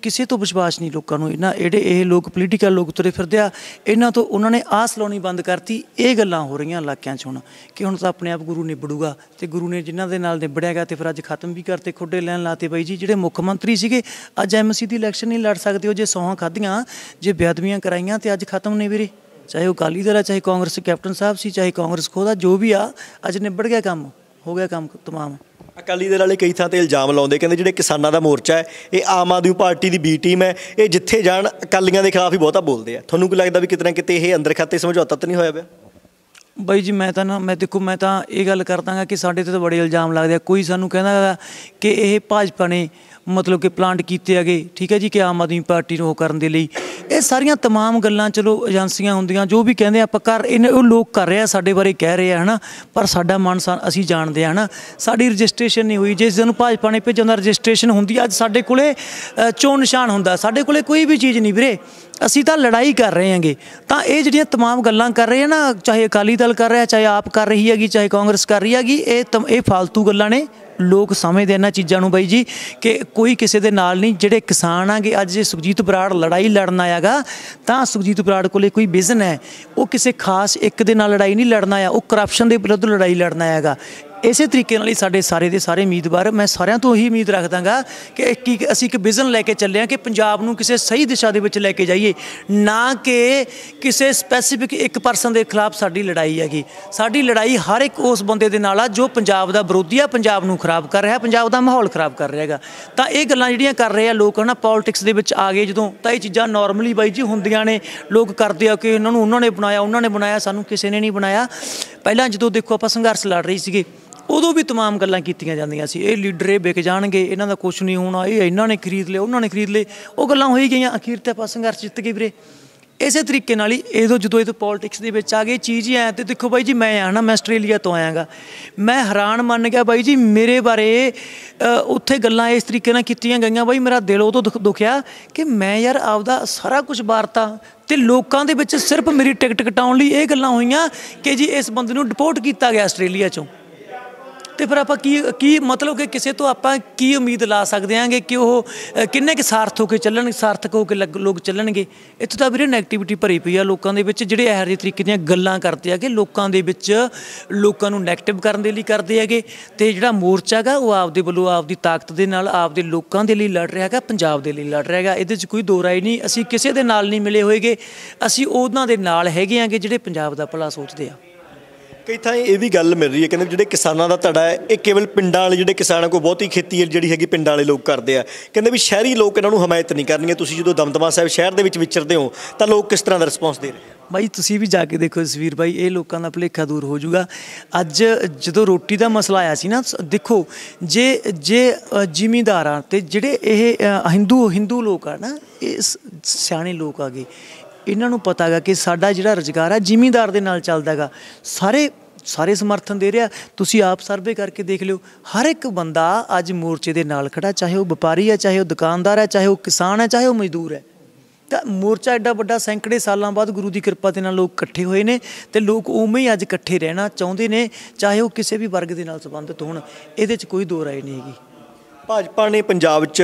ਕਿਸੇ ਤੋਂ ਵਿਸ਼ਵਾਸ ਨਹੀਂ ਲੋਕਾਂ ਨੂੰ ਇਹਨਾਂ ਜਿਹੜੇ ਇਹ ਲੋਕ ਪੋਲੀਟੀਕਲ ਲੋਕ ਤੁਰੇ ਫਿਰਦੇ ਆ ਇਹਨਾਂ ਤੋਂ ਉਹਨਾਂ ਨੇ ਆਸ ਲਾਉਣੀ ਬੰਦ ਕਰਤੀ ਇਹ ਗੱਲਾਂ ਹੋ ਰਹੀਆਂ ਇਲਾਕਿਆਂ 'ਚ ਹੁਣ ਕਿ ਹੁਣ ਤਾਂ ਆਪਣੇ ਆਪ ਗੁਰੂ ਨਿਬੜੂਗਾ ਤੇ ਗੁਰੂ ਨੇ ਜਿਨ੍ਹਾਂ ਦੇ ਨਾਲ ਨਿਬੜਿਆ ਗਿਆ ਤੇ ਫਿਰ ਅੱਜ ਖਤਮ ਵੀ ਕਰਤੇ ਖੁੱਡੇ ਲੈਣ ਲਾਤੇ ਬਾਈ ਜੀ ਜਿਹੜੇ ਮੁੱਖ ਮੰਤਰੀ ਸੀਗੇ ਅੱਜ ਐਮਸੀ ਦੀ ਇਲੈਕਸ਼ਨ ਨਹੀਂ ਲੜ ਸਕਦੇ ਉਹ ਜੇ ਸੌਹਾਂ ਖਾਧੀਆਂ ਜੇ ਬੇਅਦਬੀਆਂ ਕਰਾਈਆਂ ਤੇ ਅੱਜ ਖਤਮ ਨੇ ਵੀਰੇ ਚਾਹੇ ਉਹ ਕਾਲੀ ਦਲ ਚਾਹੇ ਕਾਂਗਰਸ ਕੈਪਟਨ ਸਾਹਿਬ ਸੀ ਚਾਹੇ ਕਾਂਗਰਸ ਖੋਦਾ ਜੋ ਵੀ ਆ ਅੱਜ ਨਿਬੜ ਗਿਆ ਕੰਮ ਹੋ ਗਿਆ ਕੰਮ ਤਮਾਮ ਅਕਾਲੀ ਦਲ ਵਾਲੇ ਕਈ ਥਾਂ ਤੇ ਇਲਜ਼ਾਮ ਲਾਉਂਦੇ ਕਹਿੰਦੇ ਜਿਹੜੇ ਕਿਸਾਨਾਂ ਦਾ ਮੋਰਚਾ ਹੈ ਇਹ ਆਮ ਆਦਮੀ ਪਾਰਟੀ ਦੀ ਬੀ ਟੀਮ ਹੈ ਇਹ ਜਿੱਥੇ ਜਾਣ ਅਕਾਲੀਆਂ ਦੇ ਖਿਲਾਫ ਹੀ ਬਹੁਤਾ ਬੋਲਦੇ ਆ ਤੁਹਾਨੂੰ ਕੀ ਲੱਗਦਾ ਵੀ ਕਿਤਨਾ ਕਿਤੇ ਇਹ ਅੰਦਰ ਖਾਤੇ ਸਮਝੌਤਾ ਤਾਂ ਨਹੀਂ ਹੋਇਆ ਪਿਆ ਬਾਈ ਜੀ ਮੈਂ ਤਾਂ ਨਾ ਮੈਂ ਦੇਖੋ ਮੈਂ ਤਾਂ ਇਹ ਗੱਲ ਕਰਦਾਗਾ ਕਿ ਸਾਡੇ ਤੇ ਤਾਂ ਬੜੇ ਇਲਜ਼ਾਮ ਲੱਗਦੇ ਆ ਕੋਈ ਸਾਨੂੰ ਕਹਿੰਦਾ ਕਿ ਇਹ ਭਾਜਪਾ ਨੇ ਮਤਲਬ ਕਿ ਪਲਾਂਟ ਕੀਤੇ ਹੈਗੇ ਠੀਕ ਹੈ ਜੀ ਕਿ ਆਮ ਆਦਮੀ ਪਾਰਟੀ ਨੂੰ ਉਹ ਕਰਨ ਦੇ ਲਈ ਇਹ ਸਾਰੀਆਂ तमाम ਗੱਲਾਂ ਚਲੋ ਏਜੰਸੀਆਂ ਹੁੰਦੀਆਂ ਜੋ ਵੀ ਕਹਿੰਦੇ ਆਪਾਂ ਕਰ ਇਹ ਉਹ ਲੋਕ ਕਰ ਰਿਹਾ ਸਾਡੇ ਬਾਰੇ ਕਹਿ ਰਹੇ ਹਨਾ ਪਰ ਸਾਡਾ ਮਨ ਅਸੀਂ ਜਾਣਦੇ ਹਨਾ ਸਾਡੀ ਰਜਿਸਟ੍ਰੇਸ਼ਨ ਨਹੀਂ ਹੋਈ ਜਿਸ ਦਿਨ ਭਾਜਪਾ ਨੇ ਭੇਜਣ ਦਾ ਰਜਿਸਟ੍ਰੇਸ਼ਨ ਹੁੰਦੀ ਅੱਜ ਸਾਡੇ ਕੋਲੇ ਚੋਣ ਨਿਸ਼ਾਨ ਹੁੰਦਾ ਸਾਡੇ ਕੋਲੇ ਕੋਈ ਵੀ ਚੀਜ਼ ਨਹੀਂ ਵੀਰੇ ਅਸੀਂ ਤਾਂ ਲੜਾਈ ਕਰ ਰਹੇ ਹਾਂਗੇ ਤਾਂ ਇਹ ਜਿਹੜੀਆਂ तमाम ਗੱਲਾਂ ਕਰ ਰਹੇ ਆ ਨਾ ਚਾਹੇ ਅਕਾਲੀ ਦਲ ਕਰ ਰਿਹਾ ਚਾਹੇ ਆਪ ਕਰ ਰਹੀ ਹੈਗੀ ਚਾਹੇ ਕਾਂਗਰਸ ਕਰ ਰਹੀ ਹੈਗੀ ਇਹ ਇਹ ਫालतू ਗੱਲਾਂ ਨੇ ਲੋਕ ਸਮਝਦੇ ਇਹਨਾਂ ਚੀਜ਼ਾਂ ਨੂੰ ਬਾਈ ਜੀ ਕਿ ਕੋਈ ਕਿਸੇ ਦੇ ਨਾਲ ਨਹੀਂ ਜਿਹੜੇ ਕਿਸਾਨ ਆਗੇ ਅੱਜ ਜੇ ਸੁਖਜੀਤ ਬਰਾੜ ਲੜਾਈ ਲੜਨ ਆਇਆਗਾ ਤਾਂ ਸੁਖਜੀਤ ਬਰਾੜ ਕੋਲੇ ਕੋਈ ਵਿਜ਼ਨ ਹੈ ਉਹ ਕਿਸੇ ਖਾਸ ਇੱਕ ਦੇ ਨਾਲ ਲੜਾਈ ਨਹੀਂ ਲੜਨ ਆਇਆ ਉਹ ਕਰਪਸ਼ਨ ਦੇ ਵਿਰੁੱਧ ਲੜਾਈ ਲੜਨ ਆਇਆਗਾ ਇਸੇ ਤਰੀਕੇ ਨਾਲ ਹੀ ਸਾਡੇ ਸਾਰੇ ਦੇ ਸਾਰੇ ਉਮੀਦਵਾਰ ਮੈਂ ਸਾਰਿਆਂ ਤੋਂ ਹੀ ਉਮੀਦ ਰੱਖਦਾਗਾ ਕਿ ਇੱਕ ਅਸੀਂ ਇੱਕ ਵਿਜ਼ਨ ਲੈ ਕੇ ਚੱਲੇ ਆ ਕਿ ਪੰਜਾਬ ਨੂੰ ਕਿਸੇ ਸਹੀ ਦਿਸ਼ਾ ਦੇ ਵਿੱਚ ਲੈ ਕੇ ਜਾਈਏ ਨਾ ਕਿ ਕਿਸੇ ਸਪੈਸੀਫਿਕ ਇੱਕ ਪਰਸਨ ਦੇ ਖਿਲਾਫ ਸਾਡੀ ਲੜਾਈ ਹੈਗੀ ਸਾਡੀ ਲੜਾਈ ਹਰ ਇੱਕ ਉਸ ਬੰਦੇ ਦੇ ਨਾਲ ਆ ਜੋ ਪੰਜਾਬ ਦਾ ਵਿਰੋਧੀ ਆ ਪੰਜਾਬ ਨੂੰ ਖਰਾਬ ਕਰ ਰਿਹਾ ਪੰਜਾਬ ਦਾ ਮਾਹੌਲ ਖਰਾਬ ਕਰ ਰਿਹਾ ਹੈਗਾ ਤਾਂ ਇਹ ਗੱਲਾਂ ਜਿਹੜੀਆਂ ਕਰ ਰਹੇ ਆ ਲੋਕ ਹਨਾ ਪੋਲਿਟਿਕਸ ਦੇ ਵਿੱਚ ਆ ਗਏ ਜਦੋਂ ਤਾਂ ਇਹ ਚੀਜ਼ਾਂ ਨਾਰਮਲੀ ਬਾਈ ਜੀ ਹੁੰਦੀਆਂ ਨੇ ਲੋਕ ਕਰਦੇ ਆ ਕਿ ਇਹਨਾਂ ਨੂੰ ਉਹਨਾਂ ਨੇ ਬਣਾਇਆ ਉਹਨਾਂ ਨੇ ਬਣਾਇਆ ਸਾਨੂੰ ਕਿਸੇ ਨੇ ਨਹੀਂ ਬਣਾਇਆ ਪਹਿਲਾਂ ਜਦੋਂ ਦੇਖੋ ਆਪਾਂ ਸੰਘਰਸ਼ ਲੜ ਰਹੀ ਸੀਗੇ ਉਦੋਂ ਵੀ तमाम ਗੱਲਾਂ ਕੀਤੀਆਂ ਜਾਂਦੀਆਂ ਸੀ ਇਹ ਲੀਡਰ ਇਹ ਵਿਕ ਜਾਣਗੇ ਇਹਨਾਂ ਦਾ ਕੁਝ ਨਹੀਂ ਹੋਣਾ ਇਹ ਇਹਨਾਂ ਨੇ ਖਰੀਦ ਲਿਆ ਉਹਨਾਂ ਨੇ ਖਰੀਦ ਲਏ ਉਹ ਗੱਲਾਂ ਹੋਈ ਗਈਆਂ ਅਖੀਰ ਤੇ ਆਪਾਂ ਸੰਘਰਸ਼ ਜਿੱਤ ਗਏ ਵੀਰੇ ਇਸੇ ਤਰੀਕੇ ਨਾਲ ਹੀ ਇਹਦੋਂ ਜਦੋਂ ਇਹ ਤੋਂ ਪੋਲਿਟਿਕਸ ਦੇ ਵਿੱਚ ਆ ਗਏ ਚੀਜ਼ ਹੀ ਆਇਆ ਤੇ ਦੇਖੋ ਬਾਈ ਜੀ ਮੈਂ ਆ ਨਾ ਮੈਂ ਆਸਟ੍ਰੇਲੀਆ ਤੋਂ ਆਇਆਗਾ ਮੈਂ ਹੈਰਾਨ ਮੰਨ ਗਿਆ ਬਾਈ ਜੀ ਮੇਰੇ ਬਾਰੇ ਉੱਥੇ ਗੱਲਾਂ ਇਸ ਤਰੀਕੇ ਨਾਲ ਕੀਤੀਆਂ ਗਈਆਂ ਬਾਈ ਮੇਰਾ ਦਿਲ ਉਹ ਤੋਂ ਦੁਖਿਆ ਕਿ ਮੈਂ ਯਾਰ ਆਪਦਾ ਸਾਰਾ ਕੁਝ ਵਾਰਤਾ ਤੇ ਲੋਕਾਂ ਦੇ ਵਿੱਚ ਸਿਰਫ ਮੇਰੀ ਟਿਕਟ ਕਟਾਉਣ ਲਈ ਇਹ ਗੱਲਾਂ ਹੋਈਆਂ ਕਿ ਜੀ ਇਸ ਬੰਦੇ ਨੂੰ ਡਿਪੋਰਟ ਕੀਤਾ ਗਿਆ ਆਸਟ੍ਰੇਲੀਆ ਚੋਂ ਤੇ ਫਿਰ ਆਪਾਂ ਕੀ ਕੀ ਮਤਲਬ ਕਿ ਕਿਸੇ ਤੋਂ ਆਪਾਂ ਕੀ ਉਮੀਦ ਲਾ ਸਕਦੇ ਆਂਗੇ ਕਿ ਉਹ ਕਿੰਨੇ ਕਿ ਸਾਰਥ ਹੋ ਕੇ ਚੱਲਣ ਸਾਰਥਕ ਹੋ ਕੇ ਲੋਕ ਚੱਲਣਗੇ ਇੱਥੇ ਤਾਂ ਵੀਰੇ 네ਗੇਟਿਵਿਟੀ ਭਰੀ ਪਈ ਆ ਲੋਕਾਂ ਦੇ ਵਿੱਚ ਜਿਹੜੇ ਇਹੋ ਜਿਹੇ ਤਰੀਕੇ ਦੀਆਂ ਗੱਲਾਂ ਕਰਦੇ ਆ ਕਿ ਲੋਕਾਂ ਦੇ ਵਿੱਚ ਲੋਕਾਂ ਨੂੰ 네ਗੇਟਿਵ ਕਰਨ ਦੇ ਲਈ ਕਰਦੇ ਹੈਗੇ ਤੇ ਜਿਹੜਾ ਮੋਰਚਾ ਹੈਗਾ ਉਹ ਆਪਦੇ ਵੱਲੋਂ ਆਪਦੀ ਤਾਕਤ ਦੇ ਨਾਲ ਆਪਦੇ ਲੋਕਾਂ ਦੇ ਲਈ ਲੜ ਰਿਹਾ ਹੈਗਾ ਪੰਜਾਬ ਦੇ ਲਈ ਲੜ ਰਿਹਾ ਹੈਗਾ ਇਹਦੇ 'ਚ ਕੋਈ ਦੋ ਰਾਏ ਨਹੀਂ ਅਸੀਂ ਕਿਸੇ ਦੇ ਨਾਲ ਨਹੀਂ ਮਿਲੇ ਹੋਏਗੇ ਅਸੀਂ ਉਹਨਾਂ ਦੇ ਨਾਲ ਹੈਗੇ ਆਂਗੇ ਜਿਹੜੇ ਪੰਜਾਬ ਦਾ ਭਲਾ ਸੋਚਦੇ ਆ ਕਈ ਥਾਂ ਇਹ ਵੀ ਗੱਲ ਮਿਲ ਰਹੀ ਹੈ ਕਹਿੰਦੇ ਜਿਹੜੇ ਕਿਸਾਨਾਂ ਦਾ ਧੜਾ ਹੈ ਇਹ ਕੇਵਲ ਪਿੰਡਾਂ ਵਾਲੇ ਜਿਹੜੇ ਕਿਸਾਨਾਂ ਕੋਲ ਬਹੁਤੀ ਖੇਤੀ ਹੈ ਜਿਹੜੀ ਹੈਗੀ ਪਿੰਡਾਂ ਵਾਲੇ ਲੋਕ ਕਰਦੇ ਆ ਕਹਿੰਦੇ ਵੀ ਸ਼ਹਿਰੀ ਲੋਕ ਇਹਨਾਂ ਨੂੰ ਹਮਾਇਤ ਨਹੀਂ ਕਰਨਗੇ ਤੁਸੀਂ ਜਦੋਂ ਦਮਦਮਾ ਸਾਹਿਬ ਸ਼ਹਿਰ ਦੇ ਵਿੱਚ ਵਿਚਰਦੇ ਹੋ ਤਾਂ ਲੋਕ ਕਿਸ ਤਰ੍ਹਾਂ ਦਾ ਰਿਸਪੌਂਸ ਦੇ ਰਹੇ ਭਾਈ ਤੁਸੀਂ ਵੀ ਜਾ ਕੇ ਦੇਖੋ ਵੀਰ ਭਾਈ ਇਹ ਲੋਕਾਂ ਦਾ ਭਲੇਖਾ ਦੂਰ ਹੋ ਜਾਊਗਾ ਅੱਜ ਜਦੋਂ ਰੋਟੀ ਦਾ ਮਸਲਾ ਆਇਆ ਸੀ ਨਾ ਦੇਖੋ ਜੇ ਜੇ ਜ਼ਿਮੀਂਦਾਰਾਂ ਤੇ ਜਿਹੜੇ ਇਹ ਹਿੰਦੂ ਹਿੰਦੂ ਲੋਕ ਆ ਨਾ ਇਹ ਸਿਆਣੇ ਲੋਕ ਆ ਗਏ ਇਹਨਾਂ ਨੂੰ ਪਤਾ ਹੈਗਾ ਕਿ ਸਾਡਾ ਜਿਹੜਾ ਰੁਜ਼ਗਾਰ ਹੈ ਜ਼ਿਮੀਂਦਾਰ ਦੇ ਨਾਲ ਚੱਲਦਾ ਹੈਗਾ ਸਾਰੇ ਸਾਰੇ ਸਮਰਥਨ ਦੇ ਰਿਹਾ ਤੁਸੀਂ ਆਪ ਸਰਵੇ ਕਰਕੇ ਦੇਖ ਲਿਓ ਹਰ ਇੱਕ ਬੰਦਾ ਅੱਜ ਮੋਰਚੇ ਦੇ ਨਾਲ ਖੜਾ ਚਾਹੇ ਉਹ ਵਪਾਰੀ ਹੈ ਚਾਹੇ ਉਹ ਦੁਕਾਨਦਾਰ ਹੈ ਚਾਹੇ ਉਹ ਕਿਸਾਨ ਹੈ ਚਾਹੇ ਉਹ ਮਜ਼ਦੂਰ ਹੈ ਤਾਂ ਮੋਰਚਾ ਐਡਾ ਵੱਡਾ ਸੈਂਕੜੇ ਸਾਲਾਂ ਬਾਅਦ ਗੁਰੂ ਦੀ ਕਿਰਪਾ ਦੇ ਨਾਲ ਲੋਕ ਇਕੱਠੇ ਹੋਏ ਨੇ ਤੇ ਲੋਕ ਉਵੇਂ ਹੀ ਅੱਜ ਇਕੱਠੇ ਰਹਿਣਾ ਚਾਹੁੰਦੇ ਨੇ ਚਾਹੇ ਉਹ ਕਿਸੇ ਵੀ ਵਰਗ ਦੇ ਨਾਲ ਸੰਬੰਧਿਤ ਹੋਣ ਇਹਦੇ 'ਚ ਕੋਈ ਦੋ ਰਾਏ ਨਹੀਂ ਹੈਗੀ ਭਾਜਪਾ ਨੇ ਪੰਜਾਬ 'ਚ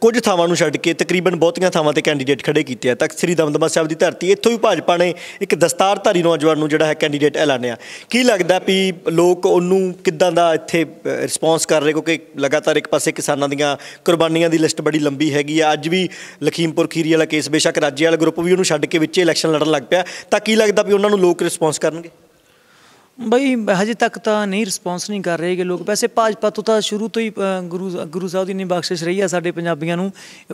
ਕੁਝ ਥਾਵਾਂ ਨੂੰ ਛੱਡ ਕੇ ਤਕਰੀਬਨ ਬਹੁਤੀਆਂ ਥਾਵਾਂ ਤੇ ਕੈਂਡੀਡੇਟ ਖੜੇ ਕੀਤੇ ਆ ਤੱਕ ਸ੍ਰੀ ਦਮਦਮਾ ਸਾਹਿਬ ਦੀ ਧਰਤੀ ਇੱਥੋਂ ਹੀ ਭਾਜਪਾ ਨੇ ਇੱਕ ਦਸਤਾਰਧਾਰੀ ਨੌਜਵਾਨ ਨੂੰ ਜਿਹੜਾ ਹੈ ਕੈਂਡੀਡੇਟ ਐਲਾਨਿਆ ਕੀ ਲੱਗਦਾ ਵੀ ਲੋਕ ਉਹਨੂੰ ਕਿੱਦਾਂ ਦਾ ਇੱਥੇ ਰਿਸਪੌਂਸ ਕਰ ਰਹੇ ਕਿਉਂਕਿ ਲਗਾਤਾਰ ਇੱਕ ਪਾਸੇ ਕਿਸਾਨਾਂ ਦੀਆਂ ਕੁਰਬਾਨੀਆਂ ਦੀ ਲਿਸਟ ਬੜੀ ਲੰਬੀ ਹੈਗੀ ਆ ਅੱਜ ਵੀ ਲਖੀਮਪੁਰ ਖੀਰੀ ਵਾਲਾ ਕੇਸ ਬੇਸ਼ੱਕ ਰਾਜੇ ਵਾਲਾ ਗਰੁੱਪ ਵੀ ਉਹਨੂੰ ਛੱਡ ਕੇ ਵਿੱਚੇ ਇਲੈਕਸ਼ਨ ਲੜਨ ਲੱਗ ਪਿਆ ਤਾਂ ਕੀ ਲੱਗਦਾ ਵੀ ਉਹਨਾਂ ਨੂੰ ਲੋਕ ਰਿਸਪੌਂਸ ਕਰਨਗੇ ਬਈ ਹਜੇ ਤੱਕ ਤਾਂ ਨਹੀਂ ਰਿਸਪੌਂਸ ਨਹੀਂ ਕਰ ਰਹੇ ਕਿ ਲੋਕ ਵੈਸੇ ਭਾਜਪਾ ਤੋਂ ਤਾਂ ਸ਼ੁਰੂ ਤੋਂ ਹੀ ਗੁਰੂ ਗੁਰੂ ਸਾਹਿਬ ਦੀ ਨਹੀਂ ਬਖਸ਼ਿਸ਼ ਰਹੀ ਆ ਸਾਡੇ ਪੰਜਾਬੀਆਂ ਨੂੰ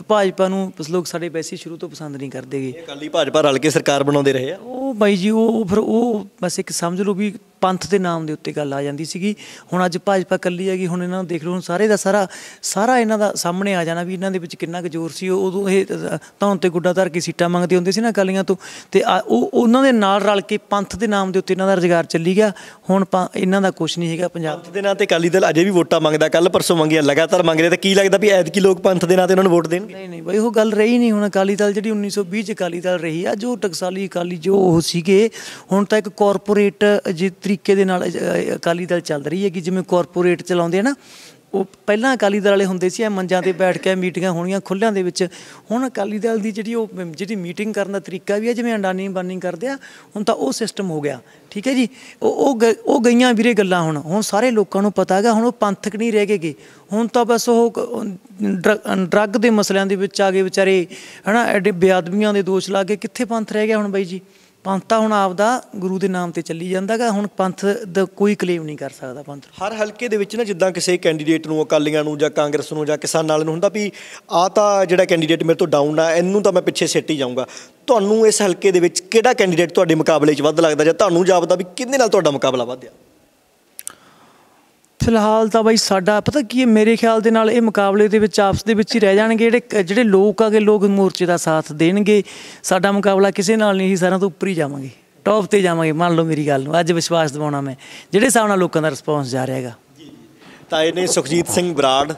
ਭਾਜਪਾ ਨੂੰ ਲੋਕ ਸਾਡੇ ਵੈਸੇ ਸ਼ੁਰੂ ਤੋਂ ਪਸੰਦ ਨਹੀਂ ਕਰਦੇਗੇ ਅਕਾਲੀ ਭਾਜਪਾ ਰਲ ਕੇ ਸਰਕਾਰ ਬਣਾਉਂਦੇ ਰਹੇ ਆ ਉਹ ਬਾਈ ਜੀ ਉਹ ਫਿਰ ਉਹ ਬਸ ਇੱਕ ਸਮਝ ਲਓ ਵੀ ਪੰਥ ਦੇ ਨਾਮ ਦੇ ਉੱਤੇ ਗੱਲ ਆ ਜਾਂਦੀ ਸੀਗੀ ਹੁਣ ਅੱਜ ਭਾਜਪਾ ਕੱਲੀ ਹੈਗੀ ਹੁਣ ਇਹਨਾਂ ਨੂੰ ਦੇਖ ਲਓ ਹੁਣ ਸਾਰੇ ਦਾ ਸਾਰਾ ਸਾਰਾ ਇਹਨਾਂ ਦਾ ਸਾਹਮਣੇ ਆ ਜਾਣਾ ਵੀ ਇਹਨਾਂ ਦੇ ਵਿੱਚ ਕਿੰਨਾ ਕੁ ਜ਼ੋਰ ਸੀ ਉਦੋਂ ਇਹ ਧੌਣ ਤੇ ਗੁੱਡਾ ਧਰ ਕੇ ਸੀਟਾਂ ਮੰਗਦੇ ਹੁੰਦੇ ਸੀ ਨਾ ਅਕਾਲੀਆਂ ਤੋਂ ਤੇ ਉਹ ਉਹਨਾਂ ਦੇ ਨਾਲ ਰਲ ਕੇ ਪੰਥ ਦੇ ਨਾਮ ਦੇ ਉੱਤੇ ਇਹਨਾਂ ਦਾ ਰਜਗਾਰ ਚੱਲੀ ਗਿਆ ਹੁਣ ਇਹਨਾਂ ਦਾ ਕੁਝ ਨਹੀਂ ਹੈਗਾ ਪੰਜਾਬ ਪੰਥ ਦੇ ਨਾਂ ਤੇ ਅਕਾਲੀ ਦਲ ਅਜੇ ਵੀ ਵੋਟਾਂ ਮੰਗਦਾ ਕੱਲ ਪਰਸੋਂ ਮੰਗਿਆ ਲਗਾਤਾਰ ਮੰਗ ਰਿਹਾ ਤਾਂ ਕੀ ਲੱਗਦਾ ਵੀ ਐਤਕੀ ਲੋਕ ਪੰਥ ਦੇ ਨਾਂ ਤੇ ਉਹਨਾਂ ਨੂੰ ਵੋਟ ਦੇਣਗੇ ਨਹੀਂ ਨਹੀਂ ਬਈ ਉਹ ਗੱਲ ਰਹੀ ਨਹੀਂ ਹੁਣ ਅਕਾਲੀ ਦਲ ਜਿਹੜੀ 1920 ਚ ਅਕਾਲੀ ਦਲ ਰਹੀ ਆ ਜੋ ਟਕਸਾਲੀ ਅਕਾਲੀ ਜੋ ਉਹ ਸੀਗੇ ਹੁਣ ਤਾਂ ਇੱਕ ਕਾਰਪੋਰੇਟ ਤਰੀਕੇ ਦੇ ਨਾਲ ਅਕਾਲੀ ਦਲ ਚੱਲ ਰਹੀ ਹੈ ਕਿ ਜਿਵੇਂ ਕਾਰਪੋਰੇਟ ਚਲਾਉਂਦੇ ਹਨ ਉਹ ਪਹਿਲਾਂ ਅਕਾਲੀ ਦਲ ਵਾਲੇ ਹੁੰਦੇ ਸੀ ਐ ਮੰਜਾਂ ਤੇ ਬੈਠ ਕੇ ਮੀਟਿੰਗਾਂ ਹੋਣੀਆਂ ਖੁੱਲਿਆਂ ਦੇ ਵਿੱਚ ਹੁਣ ਅਕਾਲੀ ਦਲ ਦੀ ਜਿਹੜੀ ਉਹ ਜਿਹੜੀ ਮੀਟਿੰਗ ਕਰਨ ਦਾ ਤਰੀਕਾ ਵੀ ਹੈ ਜਿਵੇਂ ਅੰਡਾਨੀ ਬਾਨੀ ਕਰਦੇ ਆ ਹੁਣ ਤਾਂ ਉਹ ਸਿਸਟਮ ਹੋ ਗਿਆ ਠੀਕ ਹੈ ਜੀ ਉਹ ਉਹ ਗਈਆਂ ਵੀਰੇ ਗੱਲਾਂ ਹੁਣ ਹੁਣ ਸਾਰੇ ਲੋਕਾਂ ਨੂੰ ਪਤਾ ਹੈਗਾ ਹੁਣ ਉਹ ਪੰਥਕ ਨਹੀਂ ਰਹਿ ਗਏਗੇ ਹੁਣ ਤਾਂ ਬਸ ਉਹ ਡਰੱਗ ਦੇ ਮਸਲਿਆਂ ਦੇ ਵਿੱਚ ਆ ਗਏ ਵਿਚਾਰੇ ਹਨਾ ਐਡੇ ਬਿਆਦਮੀਆਂ ਦੇ ਦੋਸ਼ ਲਾ ਕੇ ਕਿੱਥੇ ਪੰਥ ਰਹਿ ਗਿਆ ਹੁਣ ਬਾਈ ਜੀ ਪੰਥ ਤਾਂ ਹੁਣ ਆਪਦਾ ਗੁਰੂ ਦੇ ਨਾਮ ਤੇ ਚੱਲੀ ਜਾਂਦਾਗਾ ਹੁਣ ਪੰਥ ਦਾ ਕੋਈ ਕਲੇਮ ਨਹੀਂ ਕਰ ਸਕਦਾ ਪੰਥ ਹਰ ਹਲਕੇ ਦੇ ਵਿੱਚ ਨਾ ਜਿੱਦਾਂ ਕਿਸੇ ਕੈਂਡੀਡੇਟ ਨੂੰ ਅਕਾਲੀਆਂ ਨੂੰ ਜਾਂ ਕਾਂਗਰਸ ਨੂੰ ਜਾਂ ਕਿਸਾਨ ਵਾਲੇ ਨੂੰ ਹੁੰਦਾ ਵੀ ਆ ਤਾਂ ਜਿਹੜਾ ਕੈਂਡੀਡੇਟ ਮੇਰੇ ਤੋਂ ਡਾਊਨ ਆ ਇਹਨੂੰ ਤਾਂ ਮੈਂ ਪਿੱਛੇ ਸਿੱਟ ਹੀ ਜਾਊਂਗਾ ਤੁਹਾਨੂੰ ਇਸ ਹਲਕੇ ਦੇ ਵਿੱਚ ਕਿਹੜਾ ਕੈਂਡੀਡੇਟ ਤੁਹਾਡੇ ਮੁਕਾਬਲੇ 'ਚ ਵੱਧ ਲੱਗਦਾ ਜਾਂ ਤੁਹਾਨੂੰ ਜਾਪਦਾ ਵੀ ਕਿੰਨੇ ਨਾਲ ਤੁਹਾਡਾ ਮੁਕਾਬਲਾ ਵਧਿਆ ਫਿਲਹਾਲ ਤਾਂ ਬਾਈ ਸਾਡਾ ਪਤਾ ਕੀ ਹੈ ਮੇਰੇ ਖਿਆਲ ਦੇ ਨਾਲ ਇਹ ਮੁਕਾਬਲੇ ਦੇ ਵਿੱਚ ਆਪਸ ਦੇ ਵਿੱਚ ਹੀ ਰਹਿ ਜਾਣਗੇ ਜਿਹੜੇ ਜਿਹੜੇ ਲੋਕ ਆਗੇ ਲੋਕ ਮੋਰਚੇ ਦਾ ਸਾਥ ਦੇਣਗੇ ਸਾਡਾ ਮੁਕਾਬਲਾ ਕਿਸੇ ਨਾਲ ਨਹੀਂ ਸਾਰਿਆਂ ਤੋਂ ਉੱਪਰ ਹੀ ਜਾਵਾਂਗੇ ਟੌਪ ਤੇ ਜਾਵਾਂਗੇ ਮੰਨ ਲਓ ਮੇਰੀ ਗੱਲ ਨੂੰ ਅੱਜ ਵਿਸ਼ਵਾਸ ਦਿਵਾਉਣਾ ਮੈਂ ਜਿਹੜੇ ਹਿਸਾਬ ਨਾਲ ਲੋਕਾਂ ਦਾ ਰਿਸਪੌਂਸ ਜਾ ਰਿਹਾ ਹੈਗਾ ਤਾਂ ਇਹ ਨੇ ਸੁਖਜੀਤ ਸਿੰਘ ਬਰਾੜ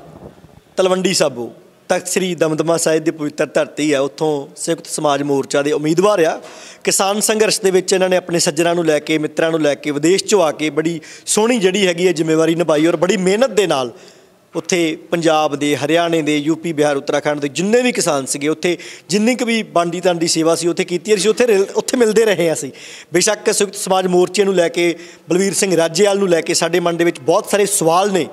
ਤਲਵੰਡੀ ਸਾਬੋ ਤਖਤ ਸ੍ਰੀ ਦਮਦਮਾ ਸਾਹਿਬ ਦੀ ਪਵਿੱਤਰ ਧਰਤੀ ਹੈ ਉੱਥੋਂ ਸੰਯੁਕਤ ਸਮਾਜ ਮੋਰਚਾ ਦੇ ਉਮੀਦਵਾਰ ਆ ਕਿਸਾਨ ਸੰਘਰਸ਼ ਦੇ ਵਿੱਚ ਇਹਨਾਂ ਨੇ ਆਪਣੇ ਸੱਜਣਾ ਨੂੰ ਲੈ ਕੇ ਮਿੱਤਰਾਂ ਨੂੰ ਲੈ ਕੇ ਵਿਦੇਸ਼ ਚੋਂ ਆ ਕੇ ਬੜੀ ਸੋਹਣੀ ਜਿਹੜੀ ਹੈਗੀ ਹੈ ਜ਼ਿੰਮੇਵਾਰੀ ਨਿਭਾਈ ਔਰ ਬੜੀ ਮਿਹਨਤ ਦੇ ਨਾਲ ਉੱਥੇ ਪੰਜਾਬ ਦੇ ਹਰਿਆਣੇ ਦੇ ਯੂਪੀ ਬਿਹਾਰ ਉੱਤਰਾਖੰਡ ਦੇ ਜਿੰਨੇ ਵੀ ਕਿਸਾਨ ਸੀਗੇ ਉੱਥੇ ਜਿੰਨੀ ਕੁ ਵੀ ਬਾਂਡੀ ਤਾਂਡੀ ਸੇਵਾ ਸੀ ਉੱਥੇ ਕੀਤੀ ਸੀ ਉੱਥੇ ਉੱਥੇ ਮਿਲਦੇ ਰਹੇ ਆ ਅਸੀਂ ਬੇਸ਼ੱਕ ਸੁਖਤ ਸਮਾਜ ਮੋਰਚੇ ਨੂੰ ਲੈ ਕੇ ਬਲਵੀਰ ਸਿੰਘ ਰਾਜੇਵਾਲ ਨੂੰ ਲੈ ਕੇ ਸਾਡੇ ਮਨ ਦੇ ਵਿੱਚ ਬਹੁਤ ਸਾਰੇ ਸਵਾਲ ਨੇ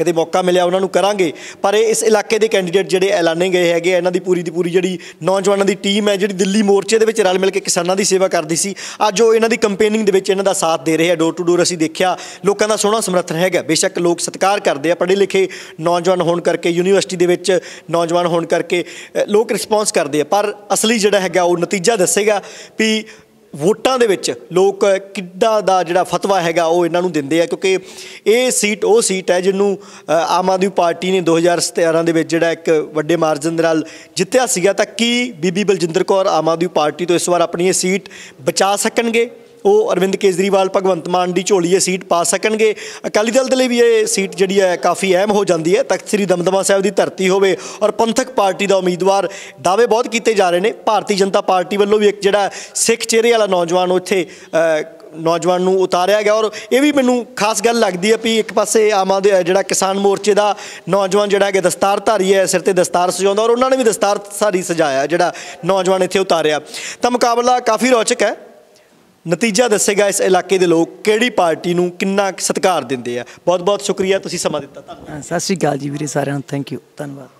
ਕਦੇ ਮੌਕਾ ਮਿਲਿਆ ਉਹਨਾਂ ਨੂੰ ਕਰਾਂਗੇ ਪਰ ਇਹ ਇਸ ਇਲਾਕੇ ਦੇ ਕੈਂਡੀਡੇਟ ਜਿਹੜੇ ਐਲਾਨੇ ਗਏ ਹੈਗੇ ਇਹਨਾਂ ਦੀ ਪੂਰੀ ਦੀ ਪੂਰੀ ਜਿਹੜੀ ਨੌਜਵਾਨਾਂ ਦੀ ਟੀਮ ਹੈ ਜਿਹੜੀ ਦਿੱਲੀ ਮੋਰਚੇ ਦੇ ਵਿੱਚ ਰਲ ਮਿਲ ਕੇ ਕਿਸਾਨਾਂ ਦੀ ਸੇਵਾ ਕਰਦੀ ਸੀ ਅੱਜ ਉਹ ਇਹਨਾਂ ਦੀ ਕੰਪੇਨਿੰਗ ਦੇ ਵਿੱਚ ਇਹਨਾਂ ਦਾ ਸਾਥ ਦੇ ਰਹੇ ਆ ਡੋਰ ਟੂ ਡੋਰ ਅਸੀਂ ਦੇਖਿਆ ਲੋਕਾਂ ਦਾ ਸੋਹਣਾ ਸਮਰਥਨ ਹੈਗਾ ਬੇਸ਼ੱਕ ਲੋਕ ਸਤਿਕਾਰ ਕਰਦੇ ਆ ਪੜ੍ਹੇ ਲਿਖੇ ਨੌਜਵਾਨ ਹੋਣ ਕਰਕੇ ਯੂਨੀਵਰਸਿਟੀ ਦੇ ਵਿੱਚ ਨੌਜਵਾਨ ਹੋਣ ਕਰਕੇ ਲੋਕ ਰਿਸਪੌਂਸ ਕਰਦੇ ਆ ਪਰ ਅਸਲੀ ਜਿਹੜਾ ਹੈਗਾ ਉਹ ਨਤੀਜਾ ਦੱਸੇਗਾ ਵੀ ਵੋਟਾਂ ਦੇ ਵਿੱਚ ਲੋਕ ਕਿੱਡਾ ਦਾ ਜਿਹੜਾ ਫਤਵਾ ਹੈਗਾ ਉਹ ਇਹਨਾਂ ਨੂੰ ਦਿੰਦੇ ਆ ਕਿਉਂਕਿ ਇਹ ਸੀਟ ਉਹ ਸੀਟ ਹੈ ਜਿਹਨੂੰ ਆਮ ਆਦਮੀ ਪਾਰਟੀ ਨੇ 2017 ਦੇ ਵਿੱਚ ਜਿਹੜਾ ਇੱਕ ਵੱਡੇ ਮਾਰਜਨ ਦੇ ਨਾਲ ਜਿੱਤਿਆ ਸੀਗਾ ਤਾਂ ਕੀ ਬੀਬੀ ਬਲਜਿੰਦਰ ਕੌਰ ਆਮ ਆਦਮੀ ਪਾਰਟੀ ਤੋਂ ਇਸ ਵਾਰ ਆਪਣੀ ਇਹ ਸੀਟ ਬਚਾ ਸਕਣਗੇ ਉਹ ਅਰਵਿੰਦ ਕੇਜਰੀਵਾਲ ਭਗਵੰਤ ਮਾਨ ਦੀ ਝੋਲੀ ਇਹ ਸੀਟ ਪਾ ਸਕਣਗੇ ਅਕਾਲੀ ਦਲ ਦੇ ਲਈ ਵੀ ਇਹ ਸੀਟ ਜਿਹੜੀ ਹੈ ਕਾਫੀ ਅਹਿਮ ਹੋ ਜਾਂਦੀ ਹੈ ਤਖਤ ਸ੍ਰੀ ਦਮਦਮਾ ਸਾਹਿਬ ਦੀ ਧਰਤੀ ਹੋਵੇ ਔਰ ਪੰਥਕ ਪਾਰਟੀ ਦਾ ਉਮੀਦਵਾਰ ਦਾਅਵੇ ਬਹੁਤ ਕੀਤੇ ਜਾ ਰਹੇ ਨੇ ਭਾਰਤੀ ਜਨਤਾ ਪਾਰਟੀ ਵੱਲੋਂ ਵੀ ਇੱਕ ਜਿਹੜਾ ਸਿੱਖ ਚਿਹਰੇ ਵਾਲਾ ਨੌਜਵਾਨ ਉੱਥੇ ਨੌਜਵਾਨ ਨੂੰ ਉਤਾਰਿਆ ਗਿਆ ਔਰ ਇਹ ਵੀ ਮੈਨੂੰ ਖਾਸ ਗੱਲ ਲੱਗਦੀ ਹੈ ਕਿ ਇੱਕ ਪਾਸੇ ਆਮ ਦੇ ਜਿਹੜਾ ਕਿਸਾਨ ਮੋਰਚੇ ਦਾ ਨੌਜਵਾਨ ਜਿਹੜਾ ਹੈਗਾ ਦਸਤਾਰਧਾਰੀ ਹੈ ਸਿਰ ਤੇ ਦਸਤਾਰ ਸਜਾਉਂਦਾ ਔਰ ਉਹਨਾਂ ਨੇ ਵੀ ਦਸਤਾਰ ਸਾਰੀ ਸਜਾਇਆ ਜਿਹੜਾ ਨੌਜਵਾਨ ਇੱਥੇ ਉਤਾਰਿਆ ਤਾਂ ਮੁਕਾਬਲਾ ਕਾਫੀ ਰੌਚਕ ਹੈ ਨਤੀਜਾ ਦੱਸੇਗਾ ਇਸ ਇਲਾਕੇ ਦੇ ਲੋਕ ਕਿਹੜੀ ਪਾਰਟੀ ਨੂੰ ਕਿੰਨਾ ਸਤਿਕਾਰ ਦਿੰਦੇ ਆ ਬਹੁਤ ਬਹੁਤ ਸ਼ੁਕਰੀਆ ਤੁਸੀਂ ਸਮਾਂ ਦਿੱਤਾ ਧੰਨਵਾਦ ਸਤਿ ਸ਼੍ਰੀ ਅਕਾਲ ਜੀ ਵੀਰੇ ਸਾਰਿਆਂ ਨੂੰ ਥੈਂਕ ਯੂ ਧੰਨਵਾਦ